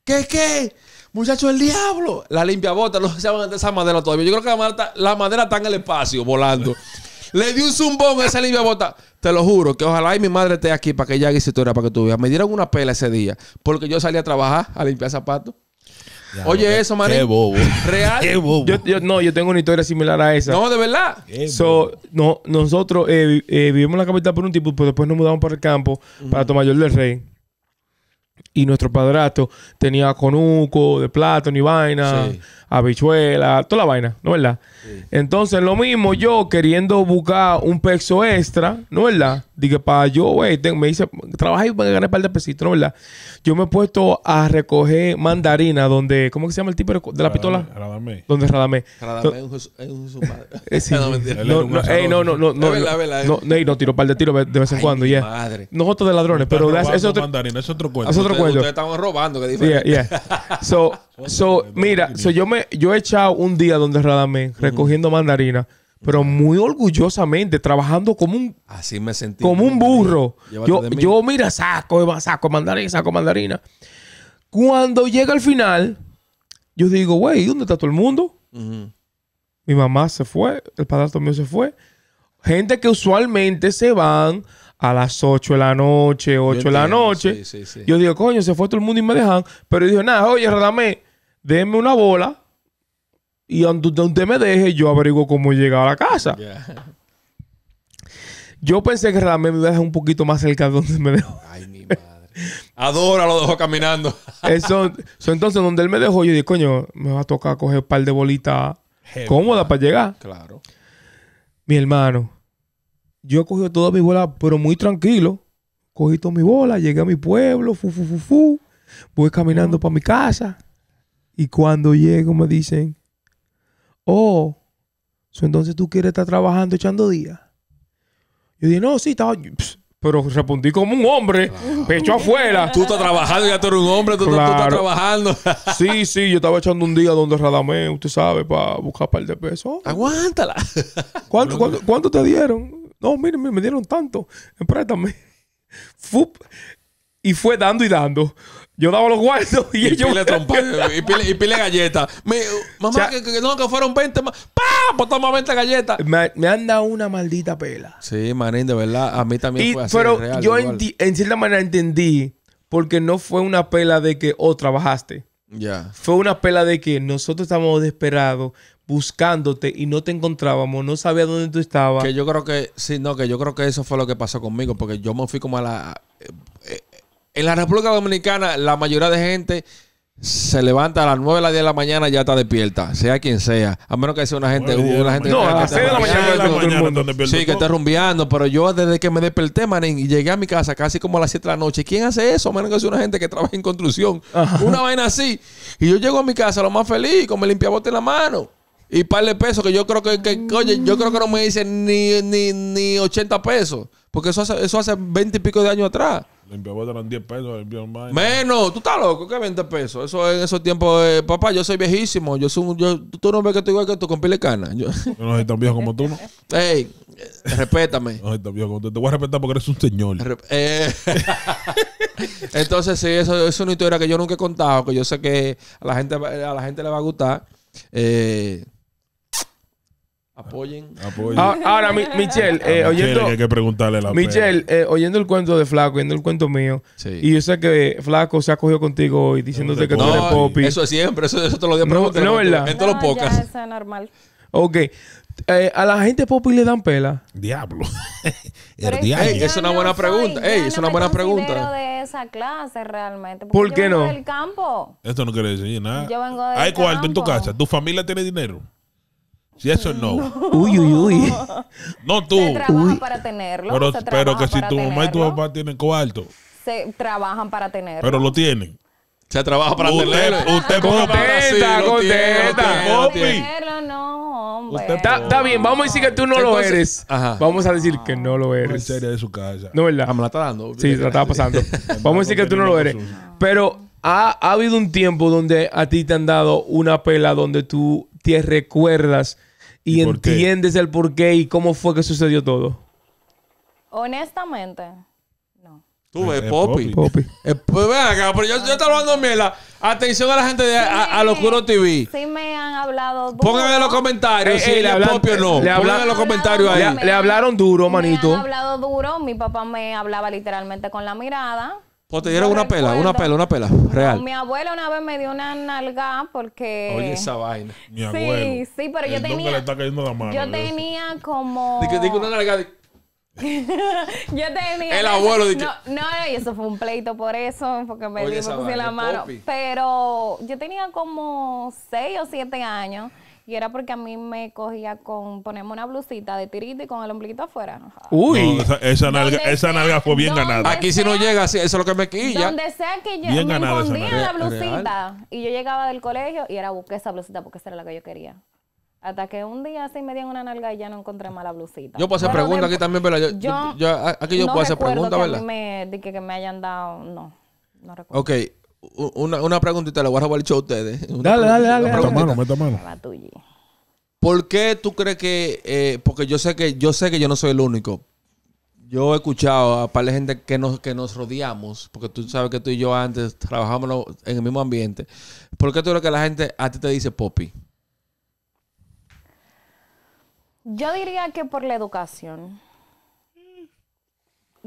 ¿Qué, qué? Muchacho, el diablo. La limpia bota, no se esa madera todavía. Yo creo que la madera, la madera está en el espacio, volando. [laughs] Le di un zumbón a esa limpia bota. Te lo juro que ojalá y mi madre esté aquí para que ella haga historia para que tú veas. Me dieron una pela ese día porque yo salí a trabajar a limpiar zapatos. Oye, eso, María. Qué bobo. Real. Qué bobo. no, yo tengo una historia similar a esa. No, de verdad. So, no, nosotros eh, eh, vivimos en la capital por un tiempo, pero después nos mudamos para el campo, para Tomayor del Rey. Y nuestro padrastro tenía conuco de plátano y vaina habichuela, toda la vaina, ¿no es verdad? Entonces, lo mismo yo queriendo buscar un peso extra, ¿no es verdad? Dije, para yo, güey, me hice, trabajé y gané un par de pesitos, ¿no es verdad? Yo me he puesto a recoger mandarina donde, ¿cómo que se llama el tipo de la Radame, pistola? Radamé. Donde Radamé. Radamé es un su madre. [laughs] Eh, sí. [laughs] no, no, no, no, no, eh. no, no, no, tiro un par de tiros de vez en Ay, cuando, ya. Yeah. Nosotros de ladrones, pero eso es otro, mandarina, es otro cuento. Es otro cuento. Ustedes estaban robando, que diferente. So, so, mira, so yo me yo he echado un día donde Radamé recogiendo mandarinas pero muy orgullosamente, trabajando como un... Así me sentí. Como un burro. Yo, mira, saco, saco mandarina, saco mandarina. Cuando llega al final, yo digo, güey, ¿dónde está todo el mundo? Mi mamá se fue, el padrastro mío se fue. Gente que usualmente se van a las 8 de la noche, 8 de la noche. Yo digo, coño, se fue todo el mundo y me dejan. Pero yo digo, nada, oye, Radamé, déme una bola y donde usted me deje, yo averiguo cómo llegar a la casa. [laughs] Yo pensé que realmente me iba a dejar un poquito más cerca de donde me dejó. Ay, mi madre. Adora, lo dejo caminando. [laughs] Eso, entonces, donde él me dejó, yo dije, coño, me va a tocar coger un par de bolitas cómodas para llegar. Claro. Mi hermano, yo he cogido toda mi bola, pero muy tranquilo. Cogí toda mi bola, llegué a mi pueblo, fu, fu, fu, fu. Voy caminando para mi casa. Y cuando llego me dicen, Oh, entonces tú quieres estar trabajando echando días. Yo dije, no, sí, estaba. pero respondí como un hombre, pecho afuera. Tú estás trabajando, ya tú eres un hombre, tú, estás trabajando. [laughs] sí, sí, yo estaba echando un día donde Radamé, usted sabe, para buscar un par de pesos. Aguántala. [laughs] ¿Cuánto, te dieron? No, miren, me dieron tanto. Empréstame. [laughs] Y fue dando y dando. Yo daba los guardos [laughs] y, ellos. [laughs] y, pile, y pile galletas. Mamá, que, no, que fueron 20 más. ¡Pam! Pues toma 20 galletas. Me, me, han dado una maldita pela. Sí, manín, de verdad. A mí también fue así. Pero yo en cierta manera entendí porque no fue una pela de que, oh, trabajaste. Ya. Fue una pela de que nosotros estábamos desesperados buscándote y no te encontrábamos, no sabía dónde tú estabas. Que yo creo que, sí, no, que yo creo que eso fue lo que pasó conmigo, porque yo me fui como a la. Eh, eh, en la República Dominicana, la mayoría de gente se levanta a las 9 de la 10 de la mañana y ya está despierta, sea quien sea. A menos que sea una gente. Una gente no, que, a las 6 de Sí, que rumbeando. Pero yo desde que me desperté, manín, y llegué a mi casa casi como a las 7 de la noche. ¿Quién hace eso? A menos que sea una gente que trabaja en construcción. Una vaina así. Y yo llego a mi casa lo más feliz, con mi limpiabote en la mano. Y par de pesos que yo creo que, que oye, yo creo que no me dicen ni, ni, ni 80 pesos. Porque eso hace, eso hace 20 y pico de años atrás eran 10 pesos, más. Menos, tú estás loco, que 20 pesos. Eso en esos tiempos, eh, papá, yo soy viejísimo. Yo soy un, yo, tú no ves que estoy igual que tú con pile cana. [laughs] Yo... no soy tan viejo como tú, ¿no? [laughs] Ey, eh, respétame. No soy tan viejo como tú. Te voy a respetar porque eres un señor. Eh, [laughs] entonces, sí, eso, es una historia que yo nunca he contado, que yo sé que a la gente, a la gente le va a gustar. Eh, Apoyen. Ah, ahora, Michelle, eh, oyendo, hay que preguntarle la Michelle, eh, oyendo el cuento de Flaco, oyendo el cuento mío, y yo sé que Flaco se ha cogido contigo hoy diciéndote que tú eres popi. Eso es siempre, eso, eso te lo digo. No, no, ¿verdad? En todos los ah, pocas. Eso es normal. Ok. Eh, a la gente popi le dan pela. Diablo. [laughs] es una buena pregunta. es una buena pregunta. de esa clase realmente. ¿Por qué del campo. Esto no quiere decir nada. Hay cuarto en tu casa. ¿Tu familia tiene dinero? Si eso es no. Uy, uy, uy. No tú. Se trabaja para tenerlo. Pero, que si tu mamá y tu papá tienen cuarto. Se trabajan para tenerlo. Pero lo tienen. Se trabaja para usted, tenerlo. Usted contenta, contenta. no, Está bien, vamos a decir que tú no lo eres. Vamos a decir que no lo eres. En serio de su casa. No, ¿verdad? Ah, me la está dando. Sí, la estaba pasando. [laughs] vamos a decir que tú no lo eres. Pero ha habido un tiempo donde a ti te han dado una pela donde tú te recuerdas y, entiendes el porqué y cómo fue que sucedió todo? Honestamente, no. Tú ves, Poppy. Poppy. Eh, pues acá, pero yo, yo estoy hablando miela. Atención a la gente de a, TV. Sí me han hablado. Pónganme en los comentarios eh, si eh, le Poppy o no. Le hablan en los comentarios ahí. Le, le, hablaron duro, manito. Me han hablado duro. Mi papá me hablaba literalmente con la mirada. O pues te dieron una pela, una pela, una pela, real. mi abuelo una vez me dio una nalga porque. Oye, esa vaina. Mi abuelo. Sí, sí, pero yo tenía. Le está cayendo la mano, yo tenía como. Digo, una nalga. [laughs] yo tenía. El abuelo dice. No, no, y eso fue un pleito por eso, porque me, dio, me la mano. Pero yo tenía como 6 o 7 años. Y era porque a mí me cogía con ponerme una blusita de tirita y con el ombliguito afuera. Uy, esa, esa, nalga, esa, nalga, fue bien ganada. Aquí si no llega, eso es lo que me quilla. Donde sea que yo me escondía la blusita. Y yo llegaba del colegio y era busqué esa blusita porque esa era la que yo quería. Hasta que un día así me dieron una nalga y ya no encontré más la blusita. Yo puedo hacer preguntas aquí también, ¿verdad? Yo, yo, aquí yo puedo hacer preguntas, ¿verdad? de que, que me hayan dado, no. No recuerdo. Ok, una, una preguntita, la voy a robar el show a ustedes. dale, dale, dale, Meta mano, meta mano. ¿Por qué tú crees que.? Eh, porque yo sé que yo sé que yo no soy el único. Yo he escuchado a par de gente que nos, que nos rodeamos, porque tú sabes que tú y yo antes trabajábamos en el mismo ambiente. ¿Por qué tú crees que la gente a ti te dice Poppy? Yo diría que por la educación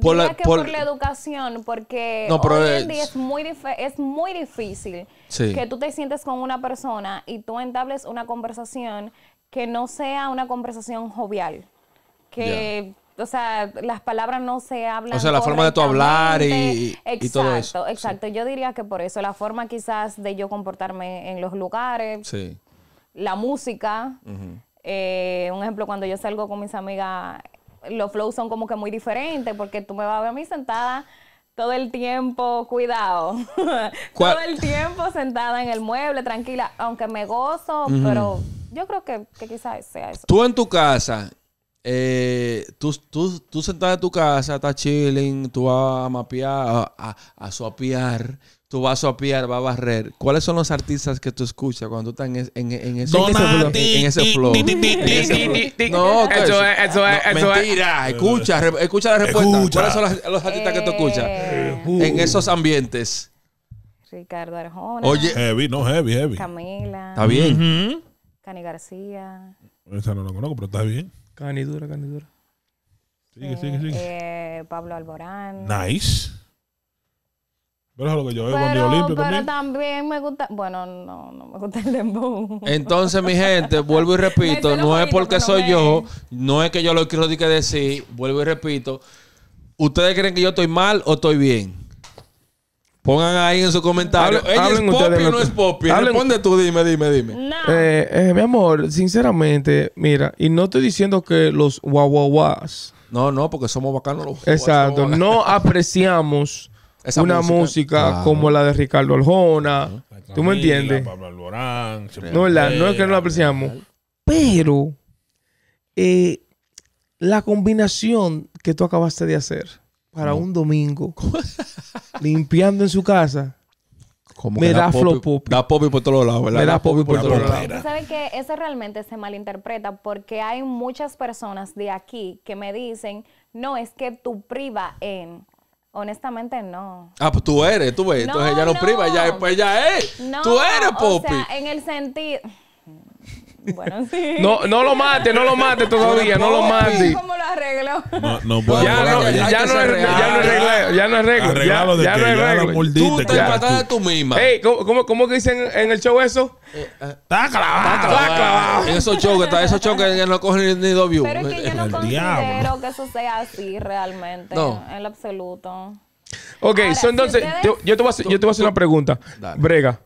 por la, que por... la educación, porque hoy en es... día es muy, es muy difícil que tú te sientes con una persona y tú entables una conversación que no sea una conversación jovial. Que, o sea, las palabras no se hablan. O sea, la forma de tu hablar y, todo eso. Exacto, Yo diría que por eso, la forma quizás de yo comportarme en los lugares, la música. Eh, un ejemplo, cuando yo salgo con mis amigas los flows son como que muy diferentes, porque tú me vas a ver a mí sentada todo el tiempo, cuidado, [laughs] todo el tiempo sentada en el mueble, tranquila, aunque me gozo, pero yo creo que, quizás sea eso. Tú en tu casa, eh, tú, tú, sentada en tu casa, estás chilling, tú vas a mapear, a, a, tú vas a sopear, vas a barrer. ¿Cuáles son los artistas que tú escuchas cuando tú estás en, en, en, ese, en ese flow? No, eso es, eso es, Mentira, escucha, escucha la respuesta. ¿Cuáles son los, artistas que tú escuchas eh. en esos ambientes? Ricardo Arjona. Oye, heavy, no heavy, heavy. Camila. Está bien. Cani García. Esa no la conozco, pero está bien. Cani dura, Cani dura. Sigue, sigue, sigue. Eh, Pablo Alborán. Nice. Pero lo que yo veo también. también me gusta. Bueno, no, no me gusta el dembow. Entonces, mi gente, vuelvo y [laughs] repito, no es porque soy yo, no es que yo lo quiero decir, vuelvo y repito. ¿Ustedes creen que yo estoy mal o estoy bien? Pongan ahí en su comentario. ¿Ella es popi o no es popi? Responde tú, dime, dime, dime. Eh, eh, mi amor, sinceramente, mira, y no estoy diciendo que los guaguaguas. No, no, porque somos bacanos los Exacto. No [laughs] apreciamos una música, como la de Ricardo Aljona. ¿Tú me entiendes? no, no es que no la apreciamos. Pero eh, la combinación que tú acabaste de hacer para un domingo limpiando en su casa. me da, pop. Da por todos lados, ¿verdad? Me da popi por, todos lados. ¿Sabes que Eso realmente se malinterpreta porque hay muchas personas de aquí que me dicen, no, es que tú priva en Honestamente, no. Ah, pues tú eres, tú ves. Entonces ella no, no. priva, pues ella es. No, tú eres, Poppy. O sea, en el sentido. Bueno, sí. No, no lo mates, no lo mate [laughs] todavía, no lo mates. ¿Cómo lo arreglo? No, no puedo. Ya no, ya, no es, ya no es ya no ya, no Tú te empataste tú misma. Ey, ¿cómo, cómo, cómo que dicen en el show eso? Eh, eh, está clavado, En Esos shows que está, esos shows que no cogen ni dos views. Pero es que yo no considero que eso sea así realmente, en lo absoluto. Ok, entonces, yo, te voy a hacer, yo te voy a hacer una pregunta. Brega.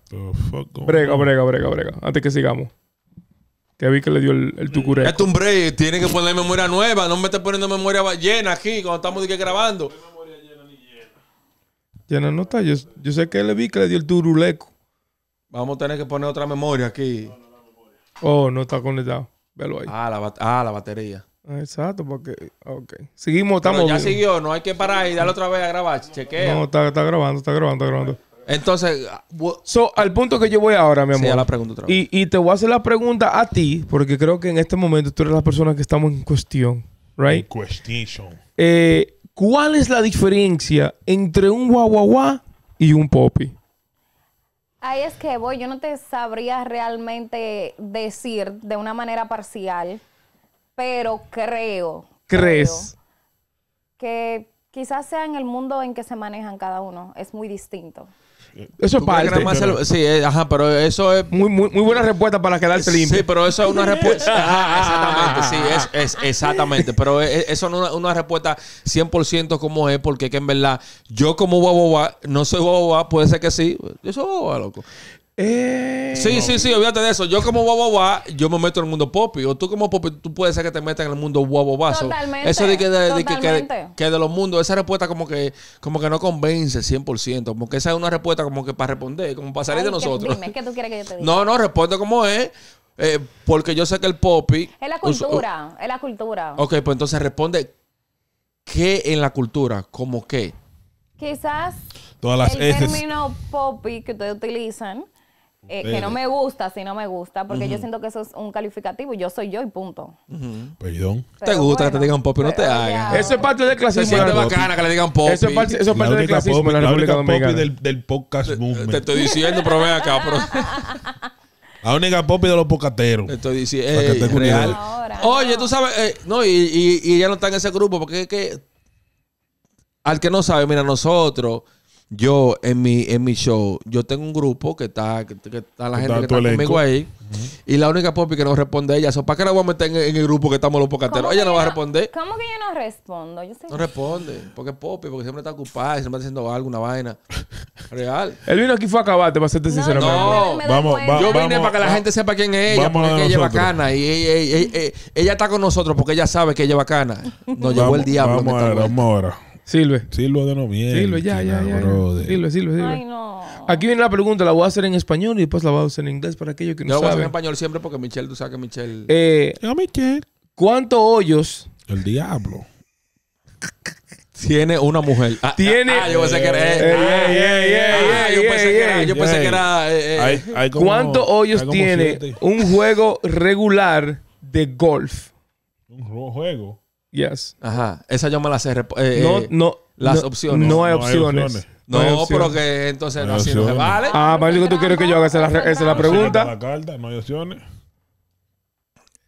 Brega, brega, brega, brega. Antes que sigamos. Que vi que le dio el, el tucureco. Es un Tiene que poner memoria nueva. No me estés poniendo memoria llena aquí cuando estamos grabando. llena ni no está. Yo, sé que le vi que le dio el turuleco. Vamos a tener que poner otra memoria aquí. Oh, no está conectado. Velo ahí. Ah, la, ah, batería. Ah, exacto, porque. Ok. Seguimos, estamos. ya siguió, no hay que parar y darle otra vez a grabar. Chequeo. No, está, está grabando, está grabando, está grabando. Entonces, al punto que yo voy ahora, mi amor. la pregunta Y, te voy a hacer la pregunta a ti, porque creo que en este momento tú eres la persona que estamos en cuestión, ¿right? En cuestión. Eh, ¿Cuál es la diferencia entre un guaguaguá y un popi? Ahí es que voy, yo no te sabría realmente decir de una manera parcial, pero creo. ¿Crees? que quizás sea en el mundo en que se manejan cada uno, es muy distinto. Eso es parte. Sí, eh, ajá, pero eso es. Muy, muy, muy buena respuesta para quedarse limpio. Sí, pero eso es una respuesta. [laughs] exactamente, sí, es, exactamente. Pero eso no es una, respuesta 100% como es, porque que en verdad, yo como guabobá, no soy guabobá, puede ser que sí. Yo soy guabobá loco. Eh, sí, sí, sí, olvídate de eso. Yo como guabobá, yo me meto en el mundo popi O tú como popi, tú puedes ser que te metas en el mundo guabobazo. Totalmente. Eso de que de, que, de, los mundos, esa respuesta como que como que no convence 100%. Como que esa es una respuesta como que para responder, como para salir de nosotros. No, no, responde como es. Eh, porque yo sé que el popi... Es la cultura, es la cultura. Ok, pues entonces responde, ¿qué en la cultura? ¿Cómo qué? Quizás Todas las el término popi que ustedes utilizan eh, que no me gusta si no me gusta, porque yo siento que eso es un calificativo yo soy yo y punto. Perdón. te gusta que te digan popi, no te hagas. Eso es parte del clasismo. Se siente bacana que le digan popi. Eso es parte, eso es parte del clasismo la, única pop Del, del, podcast movement. Te, estoy diciendo, pero vea acá. [laughs] La única popi de los pocateros. Te estoy diciendo. Oye, tú sabes, eh, no, y, y, ya no está en ese grupo, porque es que al que no sabe, mira, nosotros yo en mi, en mi show, yo tengo un grupo que está, que, está la gente que está conmigo ahí. Y la única poppy que no responde ella. ¿Para qué la voy a meter en, el grupo que estamos los pocateros? Ella no va a responder. ¿Cómo que yo no respondo? Yo No responde. Porque popi, porque siempre está ocupada, siempre está haciendo algo, una vaina. Real. Él vino aquí fue a acabarte, para serte sincero. No, no. vamos, Yo vine para que la gente sepa quién es ella, porque ella es bacana. Y ella, ella, está con nosotros porque ella sabe que ella es bacana. Nos llevó el diablo. Vamos ahora, vamos ahora. Silve. Silve de noviembre. Silve, ya, ya, Silve, Silve, Silve. Ay, no. Aquí viene la pregunta, la voy a hacer en español y después la voy a hacer en inglés para aquellos que no, saben. Yo voy a hacer en español siempre porque Michelle, tú sabes que Michelle... Eh, ¿Cuántos hoyos... El diablo. Tiene una mujer. Ah, tiene. Ah, yo pensé que era. Yo pensé que era. Yo pensé que era. ¿Cuántos hoyos tiene un juego regular de golf? Un juego. Yes. Ajá. Esa yo me la sé. Eh, no, eh, no. Las opciones. No hay opciones. No, pero que entonces no, así vale. Ah, parece tú quieres que yo haga esa, es la pregunta. no hay opciones.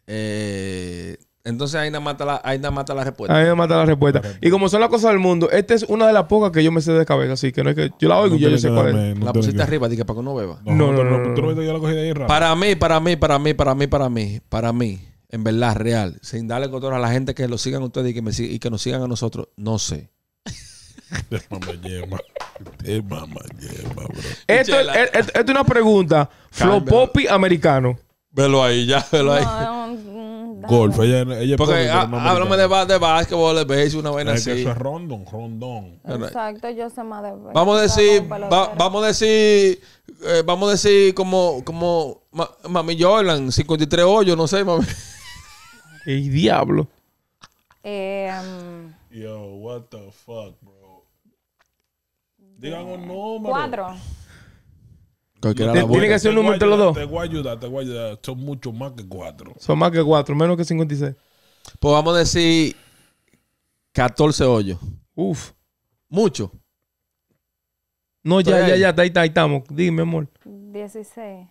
Eh, entonces ahí nada mata la, ahí nada la respuesta. Ahí nada mata la respuesta. Y como son las cosas del mundo, esta es una de las pocas que yo me sé de cabeza, así que no es que yo la oigo y yo, sé cuál es. la pusiste arriba, dije para que no beba. No, no, no. Para mí, para mí, para mí, para mí, para mí, para mí en verdad, real, sin darle control a la gente que lo sigan ustedes y que, me, y que nos sigan a nosotros, no sé. [laughs] De mamá yema. De mamá yema, bro. Esto, es, una pregunta. Flopopi americano. Velo ahí, ya, velo ahí. No, Golf, ella, Porque ah, háblame de, de básquetbol, de béisbol, una vaina así. Que eso es rondón, rondón. Exacto, yo sé más de Vamos a decir, vamos a decir, vamos a decir como, como Mami Jordan, 53 hoyos, no sé, mami. El diablo. Em, Yo, what the fuck, bro. Digan un eh, número. Cuatro. Tiene que ser un número entre los dos. Te voy a ayudar, te voy a ayudar. Son mucho más que cuatro. Son más que cuatro, menos que 56. Pues vamos a decir 14 hoyos. Uf. Mucho. No, ya, ya, ya, ahí, ahí estamos. Dime, amor. 16.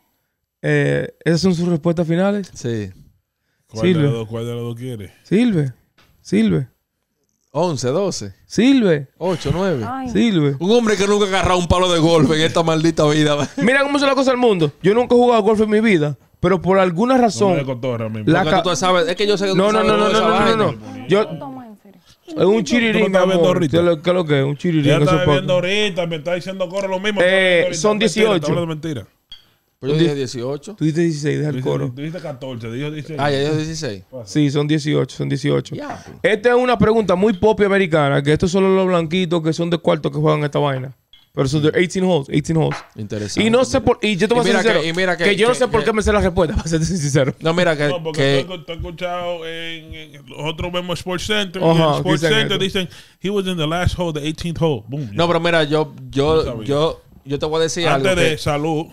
Eh, ¿Esas son sus respuestas finales? Sí. ¿Cuál de los dos, cuál quiere? Silve. Silve. 11, 12. Silve. 8, 9. Sirve. Silve. Un hombre que nunca ha agarrado un palo de golf en esta maldita vida. [laughs] Mira cómo son las cosas del mundo. Yo nunca he jugado golf en mi vida. Pero por alguna razón. No me cotorra, mi la ca... tú es que yo sé que no, tú no, sabes no, no, no, no, no, no, no, Yo. Es un chirirín, amor. ¿Qué es lo que es? Un chirirín. Ya está viendo ahorita, me está diciendo corre lo mismo. Eh, son 18. de mentira. Pero yo dije 18. Tú dijiste 16, deja el coro. Tú dijiste 14, dijo 16. Ah, ya dijo 16. Sí, son 18, son 18. Esta es una pregunta muy pop americana, que estos son los blanquitos que son de cuarto que juegan esta vaina. Pero son de 18 mm. holes, 18 holes. Interesante. Y no sé por y yo te voy a ser sincero, que, yo no sé por qué me sé la respuesta, [laughs] para ser sincero. No, mira que no, porque que, te he escuchado en, nosotros vemos Sports Center, y en Sports dicen Center dicen he was in the last hole, the 18th hole. Boom. No, pero mira, yo yo yo, yo te voy a decir algo. Antes de salud.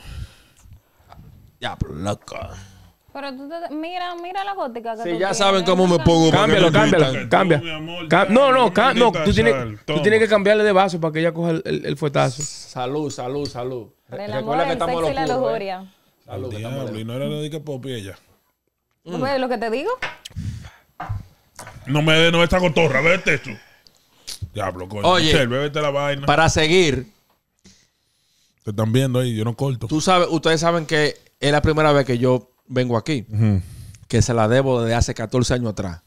Ya, loco. Pero tú te, mira, mira la gótica que Sí, tú ya saben cómo me pongo. para Cámbialo, cámbialo, cambia. no, no, no, tú tienes, tú tienes que cambiarle de vaso para que ella coja el, el- fuetazo. Salud, salud, salud. recuerda que estamos locos. y la ¿eh? Salud, que estamos y no era la de que popi ella. Pues, lo que te digo. No me den no, esta cotorra, Vete tú. Diablo, coño. Oye. Michelle, bébete la vaina. Para seguir, Te están viendo ahí, yo no corto. tú sabes, ustedes saben que es la primera vez que yo vengo aquí, que se la debo desde hace 14 años atrás.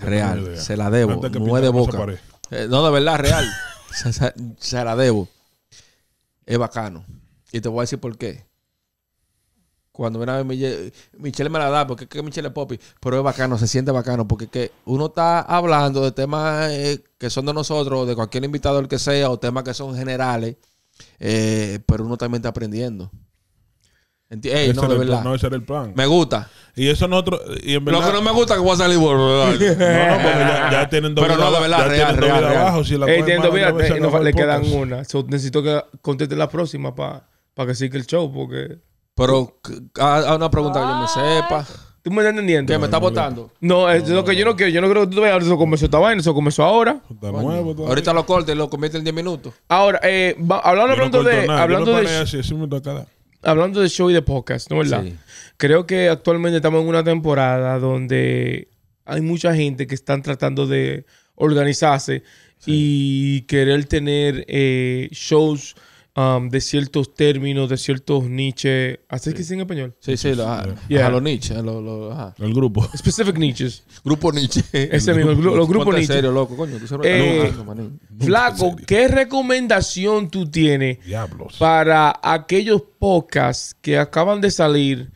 Real, se la debo, no es de boca. Eh, no, de verdad, real. [laughs] se, la debo. Es bacano. Y te voy a decir por qué. Cuando viene a Michelle, me la da, porque es que Michelle es popi, pero es bacano, se siente bacano, porque uno está hablando de temas eh, que son de nosotros, de cualquier invitado, el que sea, o temas que son generales, eh, pero uno también está aprendiendo. Enti no, de verdad. no, ese era el plan. Me gusta. Y eso otro. Y en verdad, Lo que no me gusta es que voy a salir. Por... [laughs] [laughs] no, no, porque ya, tienen dos Pero no, de verdad, ya real, abajo. Si la Ey, tienen dos no, le quedan una. So, necesito que conteste la próxima para que siga el show, porque. Pero a, una pregunta que yo me sepa. ¿Tú me estás entendiendo? Que me está votando. No, es lo que yo no quiero. Yo no creo que tú veas. Eso comenzó esta vaina, eso comenzó ahora. De nuevo, Ahorita lo cortes, lo convierte en 10 minutos. Ahora, eh, hablando, yo de. Hablando de. Así, así me hablando de show y de podcast, ¿no verdad? Creo que actualmente estamos en una temporada donde hay mucha gente que están tratando de organizarse y querer tener eh, shows um, de ciertos términos, de ciertos niches. ¿Haces que es en español? Sí, sí, los niches. El grupo. Specific niches. [laughs] Grupo niche. Ese mismo, los grupos niches. serio, loco, coño. Tú eh, flaco, ¿qué recomendación tú tienes para aquellos podcasts que acaban de salir?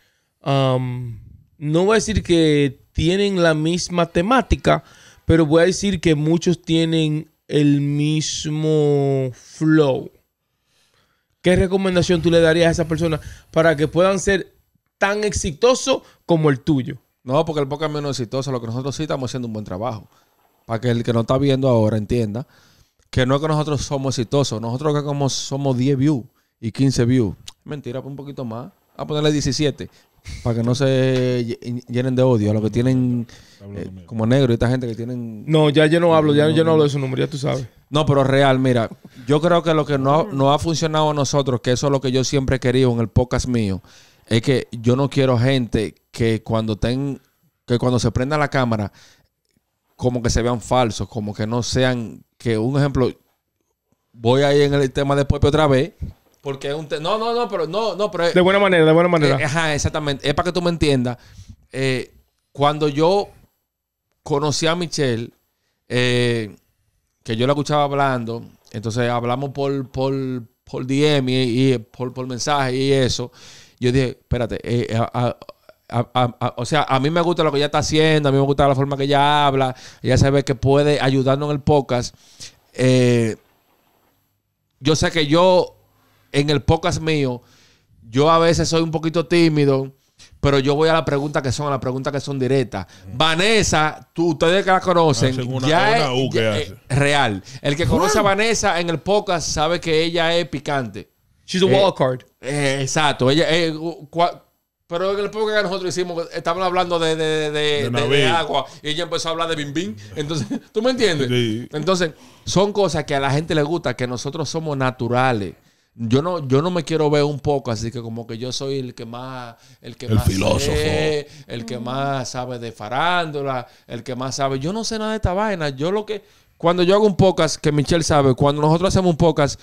Um, no voy a decir que tienen la misma temática, pero voy a decir que muchos tienen el mismo flow. ¿Qué recomendación tú le darías a esa persona para que puedan ser tan exitosos como el tuyo? No, porque el poco menos exitoso. Lo que nosotros sí estamos haciendo un buen trabajo. Para que el que nos está viendo ahora entienda que no es que nosotros somos exitosos. Nosotros que como somos 10 views y 15 views. Mentira, pues un poquito más. A ponerle 17 para que no se llenen de odio a los que tienen eh, como negro y esta gente que tienen. No, ya yo no hablo, ya yo no hablo de su número, ya tú sabes. No, pero real, mira, yo creo que lo que no, no ha funcionado a nosotros, que eso es lo que yo siempre he querido en el podcast mío, es que yo no quiero gente que cuando ten, que cuando se prenda la cámara, como que se vean falsos, como que no sean, que un ejemplo, voy ahí en el tema de Pope otra vez, porque es un no, no, no, pero no, pero... de buena manera, de buena eh, manera. ajá, exactamente, es para que tú me entiendas. Eh, cuando yo conocí a Michelle, eh, que yo la escuchaba hablando, entonces hablamos por, por, por DM y, por, mensaje y eso. Yo dije, espérate, eh, eh, o sea, a mí me gusta lo que ella está haciendo, a mí me gusta la forma que ella habla, ella sabe que puede ayudarnos en el podcast. Eh, yo sé que yo, en el podcast mío, yo a veces soy un poquito tímido pero yo voy a la pregunta que son, a la pregunta que son directas. Vanessa, tú, ustedes que la conocen, ya uh, eh, real. El que conoce a Vanessa en el podcast sabe que ella es picante. She's a eh, wall card. Eh, exacto. Ella, pero en el podcast que nosotros hicimos, estábamos hablando de, de agua y ella empezó a hablar de bim bim. Entonces, [laughs] ¿tú me entiendes? Entonces, son cosas que a la gente le gusta, que nosotros somos naturales yo no, yo no me quiero ver un poco, así que como que yo soy el que más, el que el filósofo. el que más sabe de farándula, el que más sabe. Yo no sé nada de esta vaina. Yo lo que, cuando yo hago un podcast, que Michelle sabe, cuando nosotros hacemos un podcast,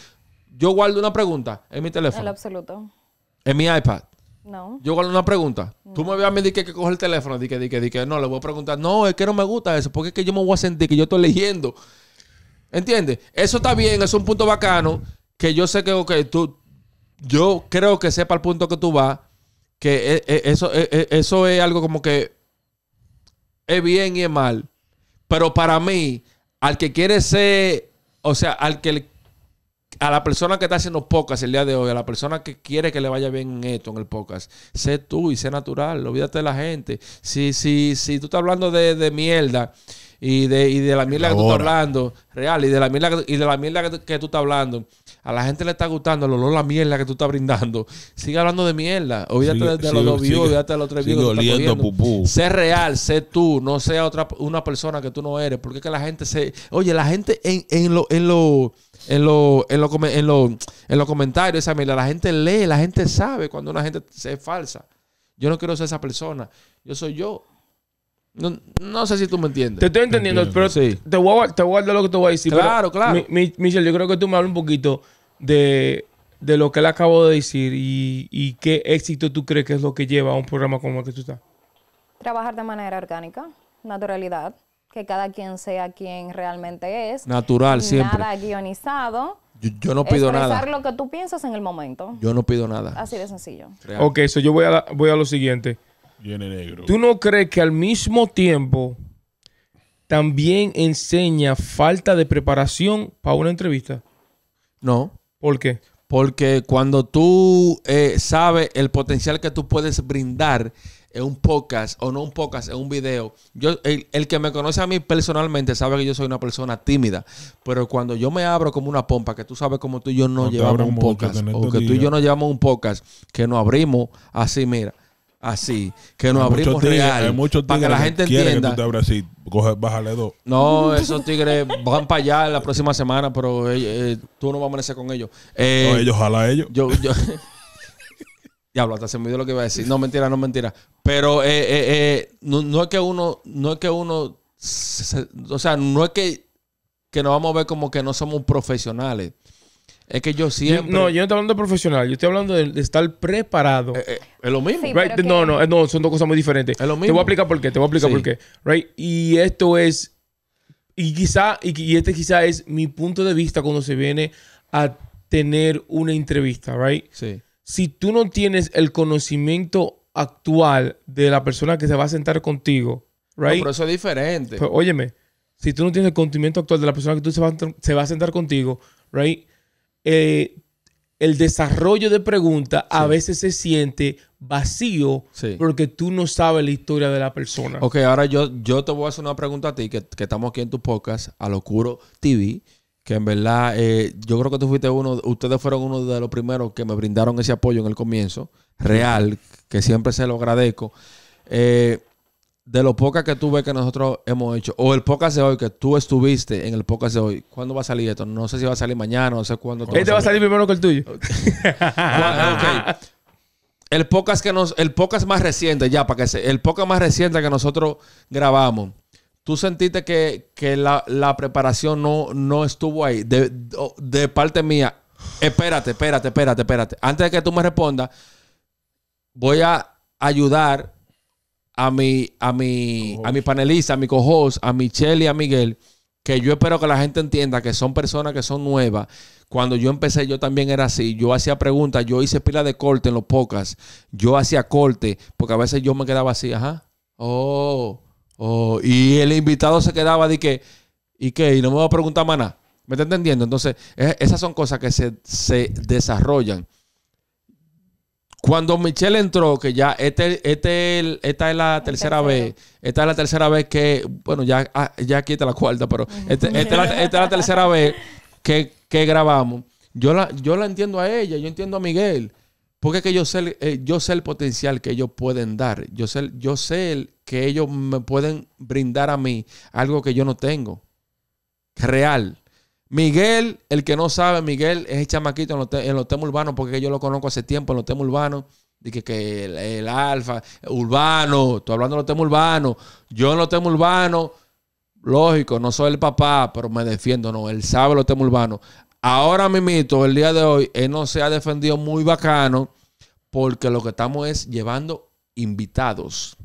yo guardo una pregunta en mi teléfono. El absoluto. En mi iPad. No. Yo guardo una pregunta. Tú me ves a mí que, que coge el teléfono, di que, di que, que, no, le voy a preguntar, no, es que no me gusta eso, porque es que yo me voy a sentir que yo estoy leyendo. ¿Entiendes? Eso está bien, es un punto bacano que yo sé que, ok, tú, yo creo que sepa el punto que tú vas, que e, e, eso, e, eso es algo como que es bien y es mal. Pero para mí, al que quiere ser, o sea, al que a la persona que está haciendo podcast el día de hoy, a la persona que quiere que le vaya bien en esto, en el podcast, sé tú y sé natural, olvídate de la gente. Si, si, si tú estás hablando de, de mierda y de, y de la mierda que tú estás hablando, real, y de la mierda, que, y de la mierda que, tú estás hablando, a la gente le está gustando el olor a la mierda que tú estás brindando, sigue hablando de mierda. Olvídate de, los dos views, olvídate de los tres views. Sé real, sé tú, no sea otra una persona que tú no eres, porque es que la gente se. Oye, la gente en, en lo. En lo en los lo, comentarios, esa mierda. La gente lee, la gente sabe cuando una gente se es falsa. Yo no quiero ser esa persona. Yo soy yo. No, sé si tú me entiendes. Te estoy entendiendo, pero te, voy lo que te voy a decir. Claro, claro. Michelle, yo creo que tú me hablas un poquito de, lo que él acabó de decir y, qué éxito tú crees que es lo que lleva a un programa como el que tú estás. Trabajar de manera orgánica, naturalidad, que cada quien sea quien realmente es. Natural, siempre. Nada guionizado. Yo, no pido nada. lo que tú piensas en el momento. Yo no pido nada. Así de sencillo. Ok, eso yo voy voy a lo siguiente negro. ¿Tú no crees que al mismo tiempo también enseña falta de preparación para una entrevista? No. ¿Por qué? Porque cuando tú eh, sabes el potencial que tú puedes brindar en un podcast o no un podcast, en un video, yo, el, que me conoce a mí personalmente sabe que yo soy una persona tímida, pero cuando yo me abro como una pompa, que tú sabes como tú y yo no, no llevamos un podcast, o que tú y yo no llevamos un podcast, que nos abrimos así, mira así, que nos abrimos real. para que la gente entienda. No, esos tigres van para allá la próxima semana, pero eh, eh, tú no vas a amanecer con ellos. Eh, no, ellos ojalá ellos. Yo, yo [laughs] Diablo, hasta se me dio lo que iba a decir. No, mentira, no mentira. Pero eh, no, no, es que uno, no es que uno, o sea, no es que, que nos vamos a ver como que no somos profesionales. Es que yo siempre. no, yo no estoy hablando de profesional, yo estoy hablando de, estar preparado. Eh, eh, es lo mismo. No, no, eh, no, son dos cosas muy diferentes. Te voy a explicar por qué, te voy a explicar por qué. Right? Y esto es. Y quizá, y, este quizá es mi punto de vista cuando se viene a tener una entrevista, right? Sí. Si tú no tienes el conocimiento actual de la persona que se va a sentar contigo, right? por eso es diferente. Pues, óyeme, si tú no tienes el conocimiento actual de la persona que tú se va, se va a sentar contigo, right? eh, el desarrollo de preguntas a veces se siente vacío porque tú no sabes la historia de la persona. Ok, ahora yo, yo te voy a hacer una pregunta a ti, que, estamos aquí en tu podcast, a Locuro TV, que en verdad eh, yo creo que tú fuiste uno, ustedes fueron uno de los primeros que me brindaron ese apoyo en el comienzo, real, que siempre se lo agradezco. Eh, de lo pocas que tú ves que nosotros hemos hecho, o el pocas de hoy que tú estuviste en el podcast de hoy, ¿cuándo va a salir esto? No sé si va a salir mañana, no sé cuándo. Este va a salir primero que el tuyo. okay. [laughs] El pocas que nos, el más reciente, ya, para que se, el podcast más reciente que nosotros grabamos, ¿tú sentiste que, la, preparación no, no estuvo ahí? De, de parte mía, espérate, espérate, espérate, espérate. Antes de que tú me respondas, voy a ayudar a mi, a mi, a mi panelista, a mi co a Michelle y a Miguel, que yo espero que la gente entienda que son personas que son nuevas. Cuando yo empecé, yo también era así. Yo hacía preguntas, yo hice pila de corte en los pocas. Yo hacía corte, porque a veces yo me quedaba así, ajá. Oh, oh. Y el invitado se quedaba de que, ¿y qué? Y no me va a preguntar más nada. ¿Me está entendiendo? Entonces, e, esas son cosas que se, se desarrollan. Cuando Michelle entró, que ya este, este, esta es la tercera vez, esta es la tercera vez que, bueno, ya, ah, ya aquí está la cuarta, pero este, esta, es la, esta es la tercera vez que, grabamos. Yo la, yo la entiendo a ella, yo entiendo a Miguel, porque es que yo sé, eh, yo sé el potencial que ellos pueden dar, yo sé, yo sé que ellos me pueden brindar a mí algo que yo no tengo, real. Miguel, el que no sabe, Miguel es el chamaquito en los, temas urbanos, porque yo lo conozco hace tiempo en los temas urbanos. Dije que el, el alfa, urbano, estoy hablando de los temas urbanos. Yo en los temas urbanos, lógico, no soy el papá, pero me defiendo, no. Él sabe los temas urbanos. Ahora mito el día de hoy, él no se ha defendido muy bacano, porque lo que estamos es llevando invitados.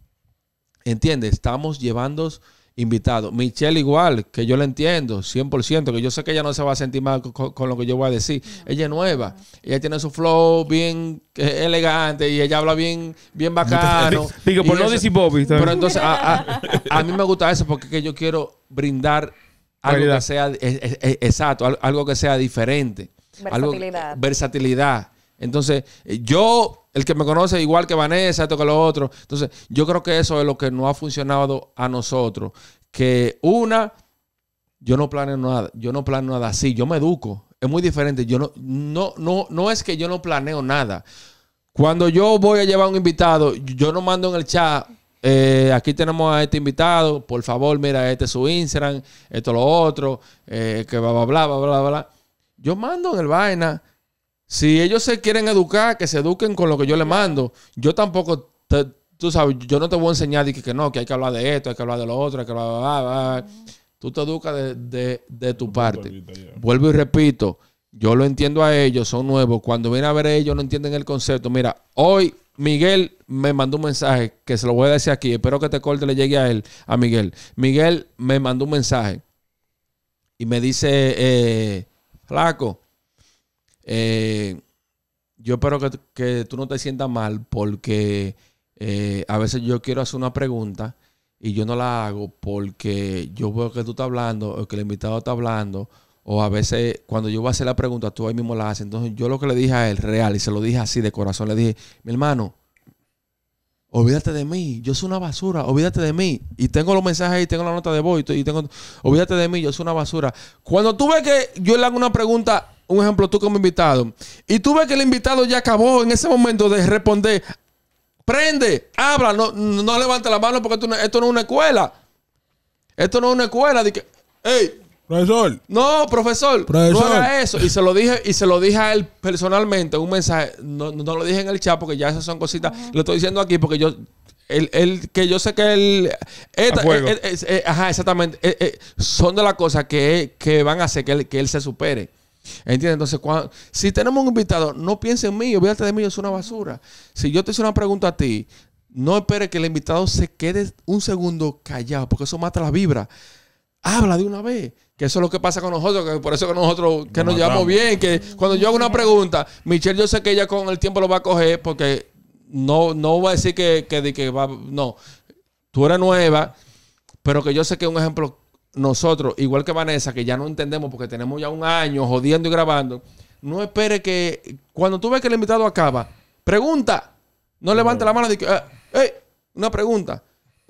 ¿Entiendes? Estamos llevando invitado. Michelle igual, que yo la entiendo, 100%, que yo sé que ella no se va a sentir mal con, lo que yo voy a decir. ella es nueva, ella tiene su flow bien eh, elegante y ella habla bien, bien bacano. Digo, por no decir Bobby. Pero entonces, a, mí me gusta eso porque que yo quiero brindar algo que sea e, e, e, exacto, algo que sea diferente. Versatilidad. versatilidad. Entonces, yo el que me conoce igual que Vanessa, esto que lo otro. Entonces, yo creo que eso es lo que no ha funcionado a nosotros. Que una, yo no planeo nada, yo no planeo nada así, yo me educo. Es muy diferente. Yo no, no, no, no es que yo no planeo nada. Cuando yo voy a llevar un invitado, yo no mando en el chat. Eh, aquí tenemos a este invitado. Por favor, mira, este es su Instagram, esto lo otro, eh, que bla, bla, bla, bla, bla, bla. Yo mando en el vaina si ellos se quieren educar, que se eduquen con lo que yo le mando. Yo tampoco, tú sabes, yo no te voy a enseñar que, que no, que hay que hablar de esto, hay que hablar de lo otro, hay que hablar Tú te educas de, tu parte. Vuelvo y repito, yo lo entiendo a ellos, son nuevos. Cuando vienen a ver a ellos no entienden el concepto. Mira, hoy Miguel me mandó un mensaje que se lo voy a decir aquí. Espero que te este corte le llegue a él, a Miguel. Miguel me mandó un mensaje y me dice, eh, flaco, eh, yo espero que, tú no te sientas mal porque eh, a veces yo quiero hacer una pregunta y yo no la hago porque yo veo que tú estás hablando o que el invitado está hablando o a veces cuando yo voy a hacer la pregunta tú ahí mismo la haces. Entonces yo lo que le dije a él real y se lo dije así de corazón, le dije, mi hermano, olvídate de mí, yo soy una basura, olvídate de mí. Y tengo los mensajes ahí, tengo la nota de voz y tengo, olvídate de mí, yo soy una basura. Cuando tú ves que yo le hago una pregunta un ejemplo, tú como invitado, y tú ves que el invitado ya acabó en ese momento de responder, prende, habla, no, no levante la mano porque esto, no es una escuela. Esto no es una escuela de que, Profesor. No, profesor, No era eso. Y se lo dije, y se lo dije a él personalmente, un mensaje. No, no lo dije en el chat porque ya esas son cositas. Lo estoy diciendo aquí porque yo. El, que yo sé que él. Eh, eh, eh, ajá, exactamente. son de las cosas que, que van a hacer que él se supere. ¿Entiendes? Entonces, si tenemos un invitado, no piense en mí, olvídate de mí, es una basura. Si yo te hice una pregunta a ti, no espere que el invitado se quede un segundo callado, porque eso mata la vibra. Habla de una vez. Que eso es lo que pasa con nosotros, que por eso que nosotros que nos, llevamos bien, que cuando yo hago una pregunta, Michelle yo sé que ella con el tiempo lo va a coger porque no, no va a decir que, que, va, no, tú eres nueva, pero que yo sé que un ejemplo, nosotros, igual que Vanessa, que ya no entendemos porque tenemos ya un año jodiendo y grabando, no espere que cuando tú ves que el invitado acaba, pregunta. No levante la mano y diga, eh, eh, una pregunta.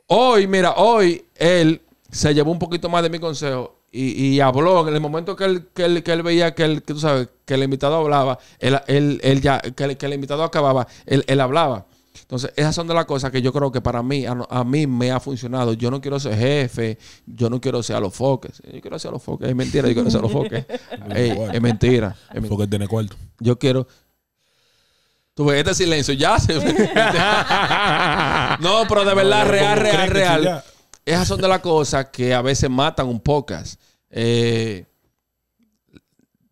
Hoy, mira, hoy él se llevó un poquito más de mi consejo y, habló en el momento que él, que él, veía que, él, que, tú sabes, que el invitado hablaba, él, ya, que, que, el invitado acababa, él, él hablaba. Entonces, esas son de las cosas que yo creo que para mí, a, mí me ha funcionado. Yo no quiero ser jefe, yo no quiero ser a los foques. Yo quiero ser a los foques, es mentira, yo quiero ser a los foques. [laughs] es mentira. Es tiene cuarto. Yo quiero. Tuve este silencio, ya se. [laughs] no, pero de verdad, real, real, real. Esas son de las cosas que a veces matan un pocas. Eh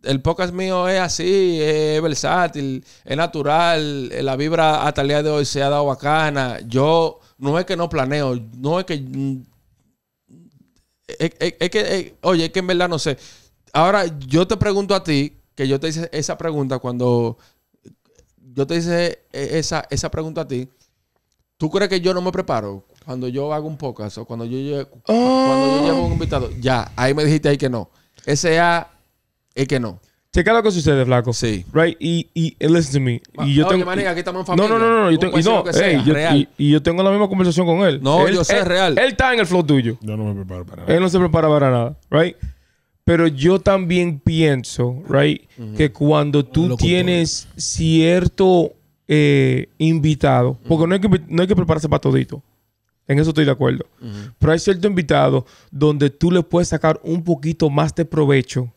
el podcast mío es así, es versátil, es natural, la vibra hasta día de hoy se ha dado bacana. Yo no es que no planeo, no es que... Es, que, oye, es que en verdad no sé. Ahora, yo te pregunto a ti, que yo te hice esa pregunta cuando... Yo te hice esa, esa pregunta a ti. ¿Tú crees que yo no me preparo cuando yo hago un podcast o cuando yo, llevo, cuando yo oh. llevo un invitado? Ya, ahí me dijiste ahí que no. Ese A es que no. Checa lo que sucede, flaco. Sí. Right? Y, y, eh, listen to me. y yo tengo, No, no, no, no. Yo tengo, y, yo, tengo la misma conversación con él. No, yo sé, real. Él está en el flow tuyo. Yo no me preparo para nada. Él no se prepara para nada, right? Pero yo también pienso, right, que cuando tú tienes cierto eh, invitado, porque no hay, que, no hay prepararse para todito. En eso estoy de acuerdo. Pero hay cierto invitado donde tú le puedes sacar un poquito más de provecho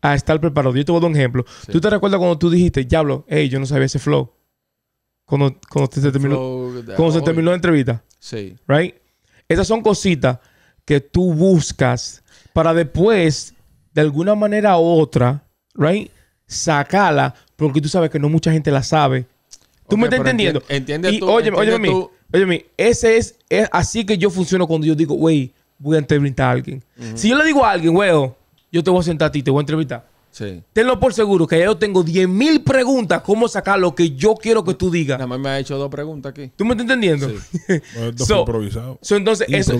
a estar preparado. Yo te voy a dar un ejemplo. ¿Tú te recuerdas cuando tú dijiste, diablo, hey, yo no sabía ese flow? Cuando, cuando se, terminó, se terminó la entrevista. Sí. ¿Right? Esas son cositas que tú buscas para después, de alguna manera u otra, ¿right? Sacarla porque tú sabes que no mucha gente la sabe. ¿Tú me estás entendiendo? Entiende, y, tú, óyeme, óyeme, tú. ese es, es, así que yo funciono cuando yo digo, wey, voy a entrevistar a alguien. Si yo le digo a alguien, wey, yo te voy a sentar a ti, te voy a entrevistar. Sí. Tenlo por seguro que ya yo tengo 10.000 preguntas cómo sacar lo que yo quiero que tú digas. Nada más me ha hecho dos preguntas aquí. ¿Tú me estás entendiendo? Sí. [laughs] improvisado. entonces, eso,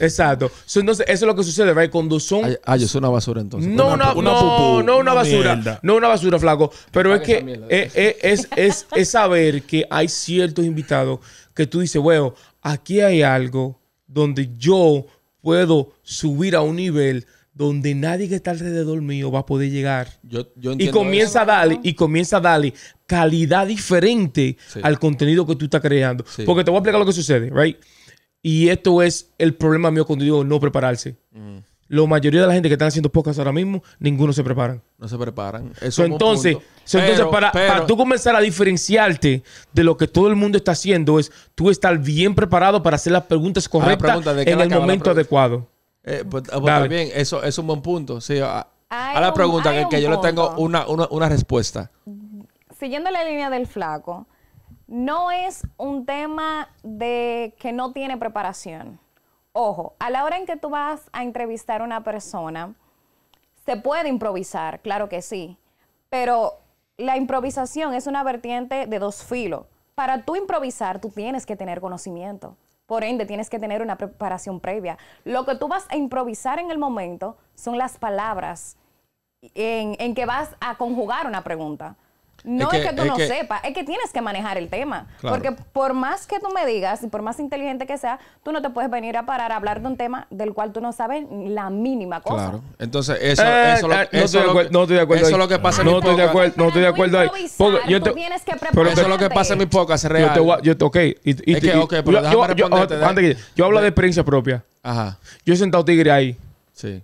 exacto. entonces, eso es lo que sucede, ¿verdad? Cuando son... ah, yo soy una basura entonces. No, no, no, no, no una basura. No No una basura, flaco. Pero es que eh, eh, es, es, es saber que hay ciertos invitados que tú dices, bueno, aquí hay algo donde yo puedo subir a un nivel donde nadie que está alrededor mío va a poder llegar. y comienza a darle, y comienza a darle calidad diferente al contenido que tú estás creando. Porque te voy a explicar lo que sucede, right? Y esto es el problema mío cuando digo no prepararse. Mm. La mayoría de la gente que están haciendo podcast ahora mismo, ninguno se preparan. No se preparan. Eso entonces, entonces para, para tú comenzar a diferenciarte de lo que todo el mundo está haciendo, es tú estar bien preparado para hacer las preguntas correctas en el momento adecuado. Eh, pues, ah, eso, es un buen punto. Ah, a, la pregunta que, yo le tengo una, respuesta. Siguiendo la línea del flaco, no es un tema de que no tiene preparación. Ojo, a la hora en que tú vas a entrevistar a una persona, se puede improvisar, claro que sí, pero la improvisación es una vertiente de dos filos. Para tú improvisar, tú tienes que tener conocimiento. Por ende, tienes que tener una preparación previa. Lo que tú vas a improvisar en el momento son las palabras en, en que vas a conjugar una pregunta. No es que, tú no sepas, es que tienes que manejar el tema. Porque por más que tú me digas y por más inteligente que sea, tú no te puedes venir a parar a hablar de un tema del cual tú no sabes la mínima cosa. Claro. Entonces, eso, eso, de acuerdo. Eso es lo que pasa en mi estoy de acuerdo, No estoy de acuerdo ahí. que Pero eso es lo que pasa en mi poca es real. Yo te yo, ok. Y, y, es yo, hablo de experiencia propia. Ajá. Yo he sentado tigre ahí. Sí.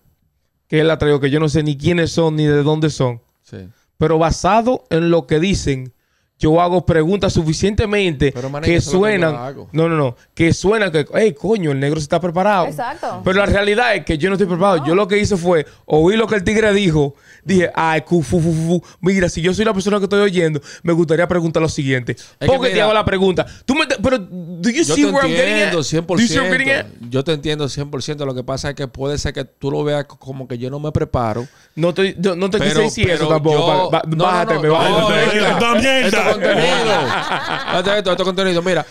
Que él la traigo, que yo no sé ni quiénes son ni de dónde son. Sí pero basado en lo que dicen yo hago preguntas suficientemente que suenan. no, no, no. Que suenan que, hey, coño, el negro se está preparado. Exacto. Pero la realidad es que yo no estoy preparado. Yo lo que hice fue oír lo que el tigre dijo. Dije, ay, cufu, fu, fu, Mira, si yo soy la persona que estoy oyendo, me gustaría preguntar lo siguiente. ¿Por qué te hago la pregunta. Tú me pero, yo see te entiendo, I'm getting 100%. Yo te entiendo 100%. Lo que pasa es que puede ser que tú lo veas como que yo no me preparo. No te, no, no te pero, quise decir eso tampoco. Yo, bájate, me bájate. [laughs] Este contenido. Mira,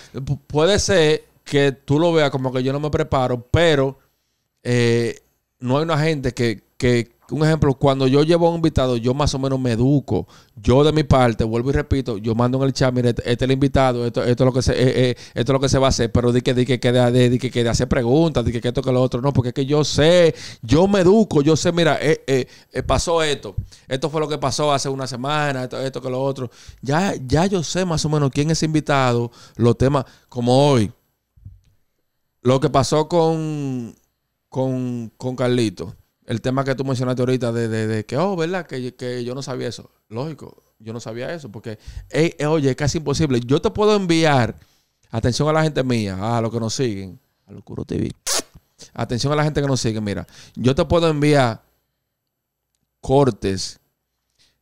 puede ser que tú lo veas como que yo no me preparo, pero eh, no hay una gente que, un ejemplo, cuando yo llevo a un invitado, yo más o menos me educo. Yo de mi parte, vuelvo y repito, yo mando en el chat, mire, este, este es el invitado, esto, es lo que se, eh, eh, esto lo que se va a hacer, pero di que, di que, queda de, que, queda hacer preguntas, di que, esto, que lo otro, no, porque es que yo sé, yo me educo, yo sé, mira, eh, pasó esto, esto fue lo que pasó hace una semana, esto, esto, que lo otro. Ya, ya yo sé más o menos quién es invitado, los temas, como hoy. Lo que pasó con, con, con Carlito el tema que tú mencionaste ahorita de, de, que, oh, ¿verdad? Que, yo no sabía eso. Lógico, yo no sabía eso porque, oye, es casi imposible. Yo te puedo enviar, atención a la gente mía, a los que nos siguen, a Locuro TV. Atención a la gente que nos sigue, mira, yo te puedo enviar cortes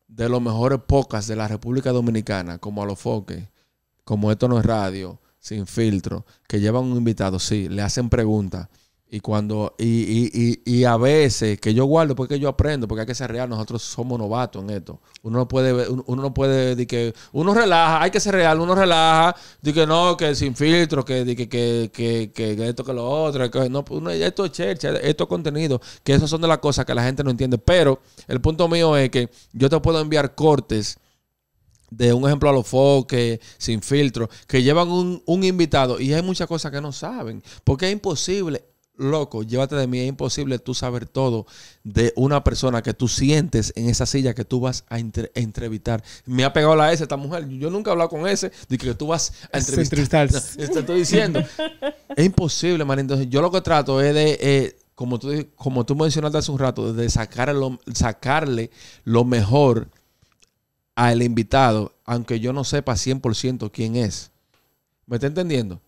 de los mejores pocas de la República Dominicana, como a los foques, como esto no es radio, sin filtro, que llevan un invitado, sí, le hacen preguntas y cuando, y, y, y, a veces, que yo guardo porque yo aprendo, porque hay que ser real, nosotros somos novatos en esto. Uno no puede, uno no puede, que, uno relaja, hay que ser real, uno relaja, de que no, que sin filtro, que, de que, que, que, que, esto, que lo otro, que no, pues, uno, esto es esto contenido, que esas son de las cosas que la gente no entiende. Pero el punto mío es que yo te puedo enviar cortes de un ejemplo a los foques, sin filtro, que llevan un, un invitado y hay muchas cosas que no saben, porque es imposible loco, llévate de mí, es imposible tú saber todo de una persona que tú sientes en esa silla que tú vas a, entrevistar. Me ha pegado la S esta mujer, yo nunca he hablado con ese, de que tú vas a entrevistar. [laughs] estoy diciendo. es imposible, man. Entonces, yo lo que trato es de, eh, como, tú, como tú mencionaste hace un rato, de sacar sacarle lo mejor al invitado, aunque yo no sepa 100% quién es. ¿Me está entendiendo?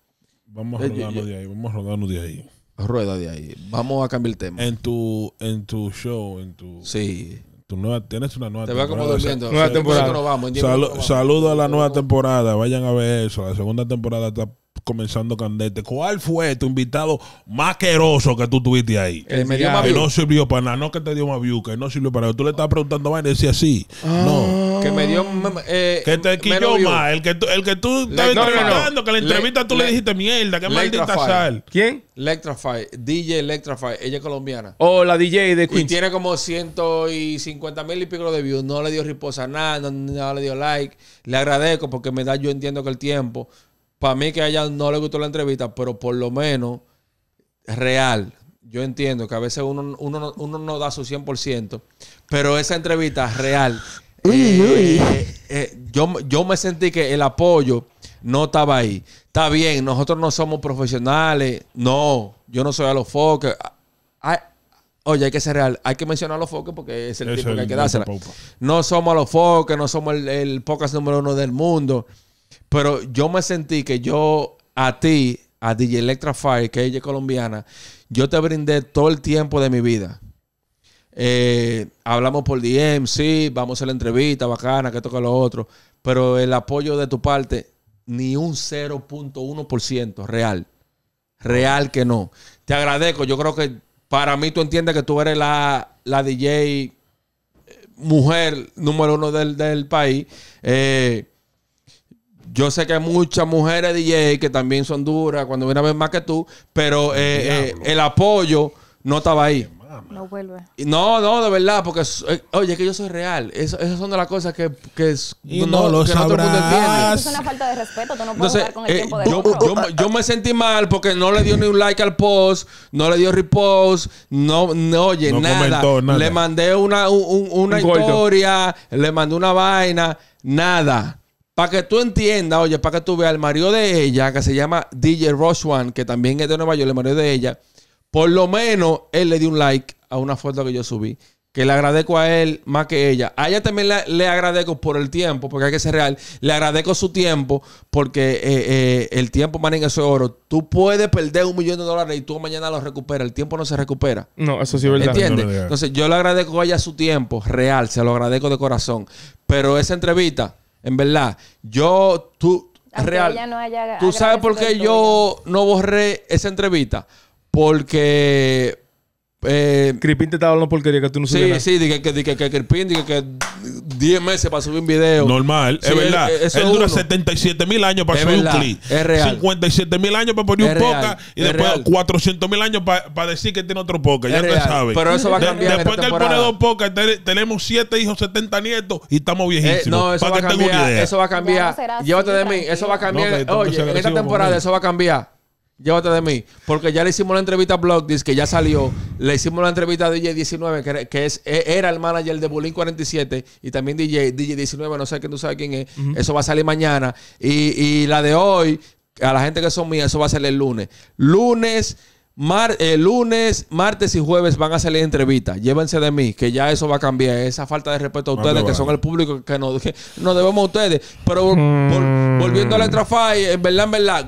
Vamos eh, a de ahí, vamos a rodarnos de ahí rueda de ahí. Vamos a cambiar el tema. En tu, en tu show, en tu. Sí. Tu nueva, tienes una nueva temporada. Te va como durmiendo. nueva temporada. Saludos a la nueva temporada. Vayan a ver eso. La segunda temporada está comenzando candente. ¿Cuál fue tu invitado más queroso que tú tuviste ahí? Que me dio no sirvió para nada, no que te dio más view, que no sirvió para nada. Tú le estabas preguntando más y decía sí. No. Ah. Que me dio. Eh, que te más. El que tú, el que tú estabas no, que la entrevista tú le, dijiste mierda, que maldita sal. ¿Quién? Electrify, DJ Electrify, ella es colombiana. Oh la DJ de Y tiene como 150 mil y pico de views. No le dio riposa nada, no, no le dio like. Le agradezco porque me da, yo entiendo que el tiempo para mí que a ella no le gustó la entrevista, pero por lo menos real. Yo entiendo que a veces uno, uno, no, uno no da su 100%, pero esa entrevista real. Eh, eh, yo, yo me sentí que el apoyo no estaba ahí. Está bien, nosotros no somos profesionales. No, yo no soy a los foques. Ah, ah, oye, hay que ser real. Hay que mencionar a los foques porque es el tipo que hay que dársela. No somos a los foques, no somos el, el podcast número uno del mundo. Pero yo me sentí que yo a ti, a DJ Fire, que ella es colombiana, yo te brindé todo el tiempo de mi vida. Eh, hablamos por DM, sí, vamos a la entrevista, bacana, que toca lo otro. Pero el apoyo de tu parte, ni un 0.1% real. Real que no. Te agradezco. Yo creo que para mí tú entiendes que tú eres la, DJ eh, mujer número uno del, del país. Eh, yo sé que hay muchas mujeres DJ que también son duras cuando vienen a ver más que tú, pero eh, eh el apoyo no estaba ahí. No vuelve. No, no, de verdad, porque eh, oye, que yo soy real. esas son de las cosas que, que no, lo que no Es una falta de respeto, tú no puedes Entonces, con el eh, tiempo de yo, otro. Yo, me sentí mal porque no le dio ni un like al post, no le dio repost, no, no oye, no nada. Comentó, nada. Le mandé una, una historia, le mandé una vaina, nada. Para que tú entiendas, oye, para que tú veas el marido de ella, que se llama DJ Roshwan, que también es de Nueva York, el marido de ella, por lo menos él le dio un like a una foto que yo subí. Que le agradezco a él más que ella. A ella también le, agradezco por el tiempo, porque hay que ser real. Le agradezco su tiempo, porque el tiempo, manín, eso es oro. Tú puedes perder un millón de dólares y tú mañana lo recuperas. El tiempo no se recupera. No, eso sí es verdad. ¿Entiendes? Entonces, yo le agradezco a ella su tiempo real, se lo agradezco de corazón. Pero esa entrevista, en verdad, yo, tú, real. ¿Tú sabes por qué yo no borré esa entrevista? Porque eh, te estaba hablando porquería que tú no Sí, sí, dije que, dije que dije que 10 meses para subir un video. Normal, es verdad. Él dura 77 mil años para subir un clip. es 57 mil años para poner un poker y después 400 mil años para decir que tiene otro podcast. Ya no sabes. pero eso va a cambiar Después de que él pone dos podcasts, tenemos 7 hijos, 70 nietos y estamos eh, viejísimos. no, eso va a cambiar. Eso va a cambiar. Llévate de mí. Eso va a cambiar. Oye, en esta temporada eso va a cambiar. Llévate de mí. Porque ya le hicimos la entrevista a Blockdisc, que ya salió. Le hicimos la entrevista a DJ19, que, es, e, era el manager de Bulín 47. Y también DJ, DJ19, no sé quién tú sabes quién es. Eso va a salir mañana. Y, y, la de hoy, a la gente que son mías, eso va a salir el lunes. Lunes. Mar, eh, lunes, martes y jueves van a salir entrevistas. Llévense de mí, que ya eso va a cambiar. Esa falta de respeto a ustedes, que son el público [laughs] que nos, debemos a ustedes. Pero mm. volviendo a la trafai, en verdad, en verdad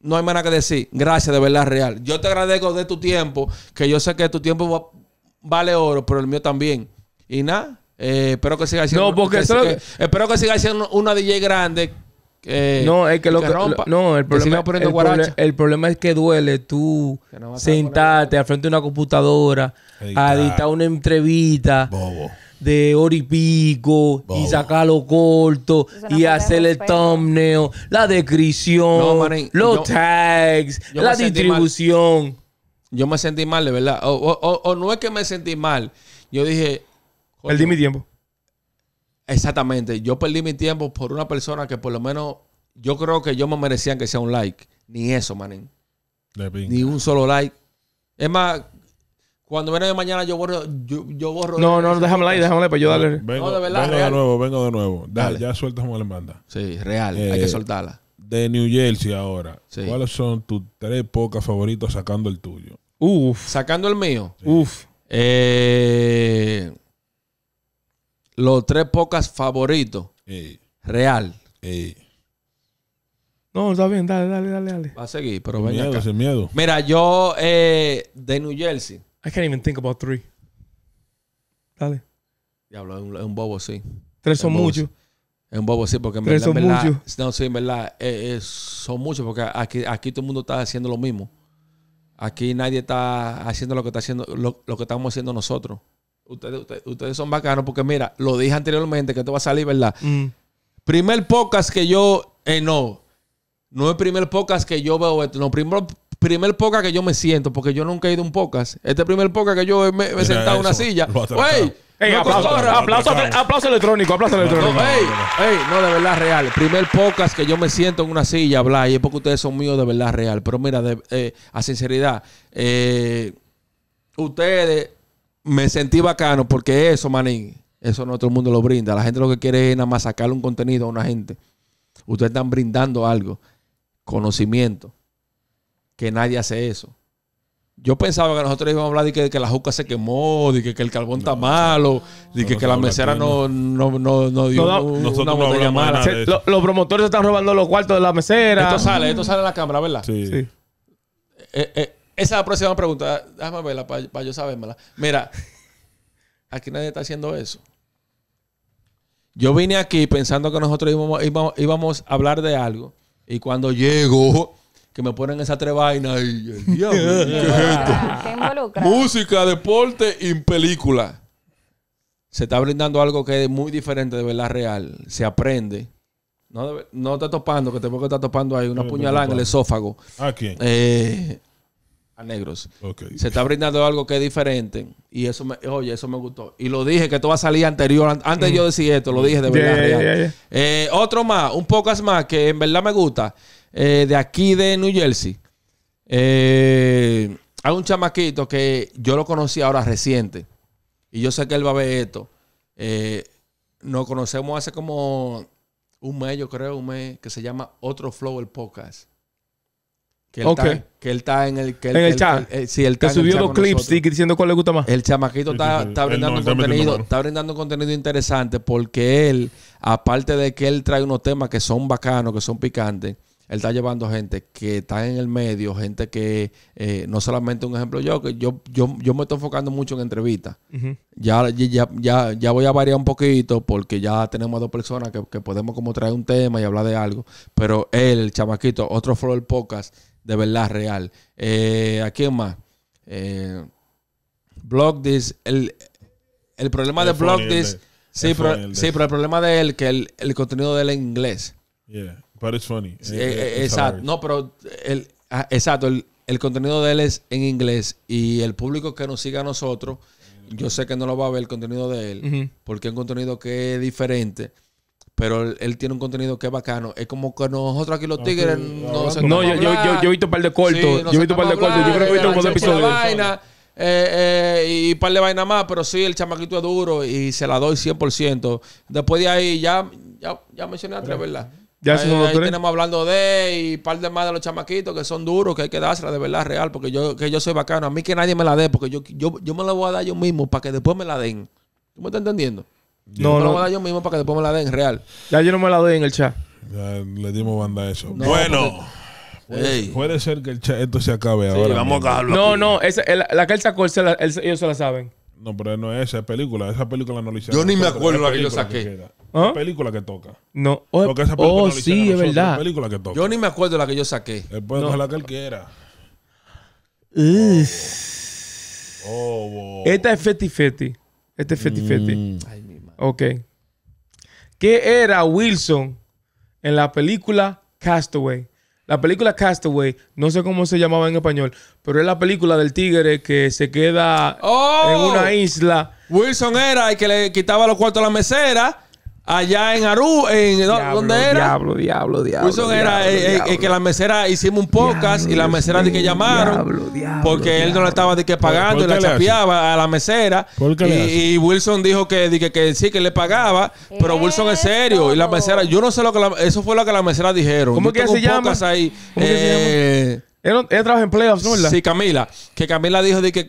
no hay manera nada que decir. Gracias, de verdad, real. Yo te agradezco de tu tiempo, que yo sé que tu tiempo vale oro, pero el mío también. Y nada, eh, espero que siga siendo. No, porque espero que siga siendo una DJ grande. no, es que lo que, rompa, no, el problema, problema es que duele tú sentarte al frente de una computadora a editar una entrevista. Bobo de Oripico y sacarlo corto y hacer el thumbnail, la descripción, los tags, la distribución. Yo me sentí mal, de verdad. O, no es que me sentí mal. Yo dije. Perdí mi tiempo. Exactamente. Yo perdí mi tiempo por una persona que por lo menos yo creo que yo me merecía que sea un like. Ni eso, manín. Ni un solo like. Es más, cuando viene de mañana yo borro. Yo, borro no, no, pues no, déjamela ahí, déjamela ahí para yo darle. Vengo, de nuevo, vengo de nuevo. Dale, Dale. ya le manda. manda. Sí, real. hay que eh, soltarla. De New Jersey ahora. ¿Cuáles son tus tres pocas favoritos sacando el tuyo? Uf. Sacando el mío. Uf. Eh, los tres pocas favoritos. Real. No, está bien, dale, dale, dale, dale. Va a seguir, pero venga. Miedo, acá. miedo. Mira, yo eh, de New Jersey. I can't even think about three. Dale. Diablo, es un, bobo, sí. Tres son muchos. Es un bobo, sí, porque en Tres verdad, son muchos. no, sí, en verdad, eh, eh, son muchos, porque aquí, aquí todo el mundo está haciendo lo mismo. Aquí nadie está haciendo lo que está haciendo, lo, que estamos haciendo nosotros. Ustedes, son bacanos, porque mira, lo dije anteriormente que esto va a salir, ¿verdad? Mm. Primer podcast que yo, eh, no, no es primer podcast que yo veo esto, no, primero primer poca que yo me siento, porque yo nunca he ido a un podcast. Este primer poca que yo me, he sentado en una silla. Ey, aplauso, electrónico, aplauso electrónico. ey, ey, no, de verdad real. Primer podcast que yo me siento en una silla a y es porque ustedes son míos de verdad real. Pero mira, de, eh, a sinceridad, eh, ustedes me sentí bacano porque eso, manín, eso no todo el mundo lo brinda. La gente lo que quiere es nada más sacarle un contenido a una gente. Ustedes están brindando algo, conocimiento que nadie hace eso. Yo pensaba que nosotros íbamos a hablar de que, la juca se quemó, de que, el carbón está malo, de que, que la mesera no, no, dio una botella mala. los promotores están robando los cuartos de la mesera. Esto sale, esto sale en la cámara, ¿verdad? Sí. Eh, eh, esa es la próxima pregunta. Déjame verla para yo sabérmela. Mira, aquí nadie está haciendo eso. Yo vine aquí pensando que nosotros íbamos, íbamos a hablar de algo. Y cuando llego, que me ponen esa tres vainas y [laughs] Música, deporte y película. Se está brindando algo que es muy diferente de verdad real. Se aprende. No, no está topando, que tengo que estar topando ahí una puñalada en el esófago. ¿A quién? Eh, a negros. Se está brindando algo que es diferente. Y eso me, oye, eso me gustó. Y lo dije que esto va a salir anterior. Antes mm. yo decía esto, lo dije de verdad. real. Eh, otro más, un pocas más que en verdad me gusta. Eh, de aquí de New Jersey. Eh, hay un chamaquito que yo lo conocí ahora reciente. Y yo sé que él va a ver esto. Eh, nos conocemos hace como un mes, yo creo, un mes, que se llama Otro Flow el Podcast. Que él, está, en el... Que el chat. que subió los clips y diciendo cuál le gusta más. El chamaquito está, brindando contenido, está brindando contenido interesante porque él, aparte de que él trae unos temas que son bacanos, que son picantes, él está llevando gente que está en el medio, gente que eh, no solamente un ejemplo yo, que yo, yo, yo me estoy enfocando mucho en entrevistas. ya, ya, ya, ya, voy a variar un poquito porque ya tenemos a dos personas que, que, podemos como traer un tema y hablar de algo. Pero él, el chamaquito, otro Flow Podcast, de verdad real. Eh, ¿A quién más? Eh, This, el, el problema de blog This, sí, pero, el problema de él, que el, el contenido de él en inglés pero es funny. Eh, exacto. No, pero el, ah, exacto. El, contenido de él es en inglés y el público que nos siga a nosotros, yo sé que no lo va a ver el contenido de él, porque es un contenido que es diferente. Pero él, tiene un contenido que es bacano. Es como que nosotros aquí los tigres no No, yo, yo, yo, he visto un par de cortos. yo he visto un par de cortos. Yo creo que he visto par de episodios. Vaina, eh, eh, y un par de vainas más, pero sí, el chamaquito es duro y se la doy 100%. Después de ahí ya, ya, ya mencioné a tres, ¿verdad? Ya ahí, tenemos hablando de y par de más de los chamaquitos que son duros, que hay que dársela de verdad real, porque yo, que yo soy bacano. A mí que nadie me la dé, porque yo, yo, me la voy a dar yo mismo para que después me la den. ¿Tú me estás entendiendo? Yo no, no. Me la voy a dar yo mismo para que después me la den real. Ya yo no me la doy en el chat. Ya le dimos banda a eso. bueno. Puede ser que el chat, esto se acabe ahora. no, no, la, que él sacó, ellos se la saben. No, pero no es esa, es película. Esa película no la hice. Yo ni me acuerdo la que yo saqué. ¿Ah? película que toca. No, Porque oh, esa película oh, sí, es verdad. película que toca. Yo ni me acuerdo la que yo saqué. Pues, no. la que él quiera. Oh, Esta es Feti Feti. Esta es Feti Feti. Mm. Ay, mi Ok. ¿Qué era Wilson en la película Castaway? La película Castaway, no sé cómo se llamaba en español, pero es la película del tigre que se queda en oh. una isla. Wilson era el que le quitaba los cuartos a la mesera allá en Aru, en, ¿dónde era? Diablo, diablo, diablo. Wilson era el que la mesera hicimos un podcast y la mesera de que llamaron porque él no la estaba de que pagando y la chapeaba a la mesera. Y, y, Wilson dijo que, de que, sí, que le pagaba, pero Wilson es serio. Y la mesera, yo no sé lo que eso fue lo que la mesera dijeron. ¿Cómo, que, se ahí, ¿Cómo eh, que llama? en playoffs, ¿no? Sí, Camila. Que Camila dijo de que,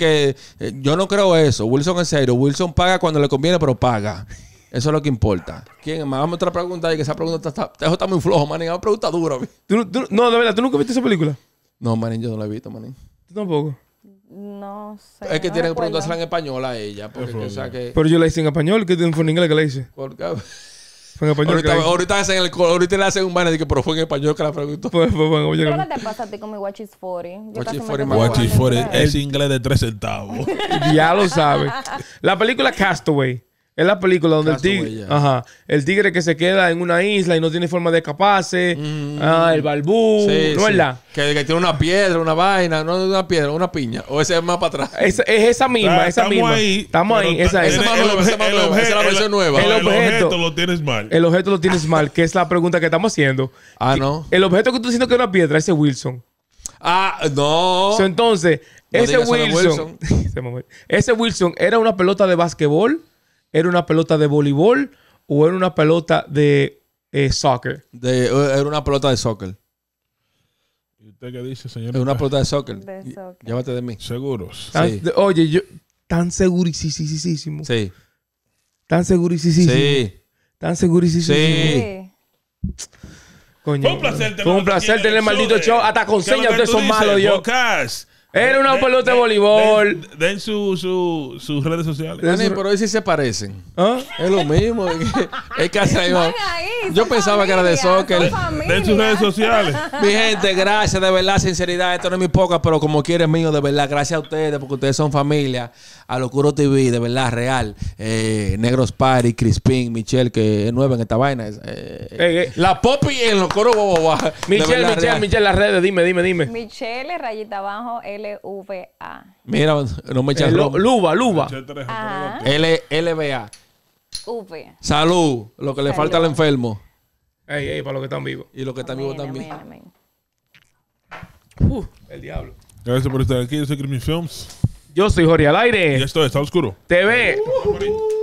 eh, yo no creo eso. Wilson es serio. Wilson paga cuando le conviene, pero paga. Eso es lo que importa. ¿Quién? más? vamos a otra pregunta y que esa pregunta está, está, muy flojo, manín. Una pregunta dura. ¿Tú, no, de verdad, ¿tú nunca viste esa película? No, manín, yo no la he visto, manín. ¿Tú tampoco? No sé. Es que tiene tienen que preguntársela en español a ella. Pero yo la hice en español, ¿qué fue en inglés que la hice. ¿Por qué? Fue en español. Ahorita, hacen el, ahorita le hacen un banner de que, pero fue en español que la preguntó. ¿Qué te pasa a ti con mi Watch is 40? Watch is 40, Watch is 40 es inglés de tres centavos. [laughs] ya lo sabes. La película Castaway. Es la película donde el tigre, el tigre que se queda en una isla y no tiene forma de escaparse, mm. ah, el balbú, ¿no es la? Que, tiene una piedra, una vaina, no una piedra, una piña, o ese es más para atrás. Es, es esa misma, esa ah, esa estamos misma. Ahí, estamos ahí, esa es. Esa es la versión nueva. El, objeto, lo tienes mal. El objeto lo tienes mal, que es la pregunta que estamos haciendo. Ah, no. El objeto que tú diciendo que es una piedra, ese Wilson. Ah, no. entonces, ese Wilson, Wilson. [laughs] ese Wilson era una pelota de básquetbol era una pelota de voleibol o era una pelota de eh, soccer. De, eh, era una pelota de soccer. ¿Y usted qué dice, señor? Es una pelota de soccer. Llámate de mí. Seguros. sí. Oye, yo. Tan segurísimo. Sí. Tan segurísimo. Sí. Tan segurísimo. Sí. Coño. Fue un placer, tener el maldito show. Hasta con señas ustedes son malos, Dios. Era una pelota de, voleibol. Den, sus redes sociales. pero hoy sí se parecen. ¿Ah? Es lo mismo. [laughs] es que Yo pensaba que era de soccer. Den sus redes sociales. Mi gente, gracias, de verdad, sinceridad. Esto no es mi poca, pero como quieres mío, de verdad, gracias a ustedes, porque ustedes son familia. A Locuro TV, de verdad, real. Eh, Negros Party, Crispin, Michelle, que es nueva en esta vaina. Eh, eh, la Poppy en Locuro Bobo. Michelle, Michelle, Michelle, las redes, dime, dime, dime. Michelle, rayita abajo, LVA. Mira, no me echas eh, Luba, Luba. Ah. L LVA. V. Salud, lo que le falta al enfermo. Ey, ey, para los que están vivos. Y los que están vivos también. Uh, el diablo. Gracias por estar aquí. Yo soy Grimmy Films. Yo soy Jorge al aire. Y esto está oscuro. TV. ve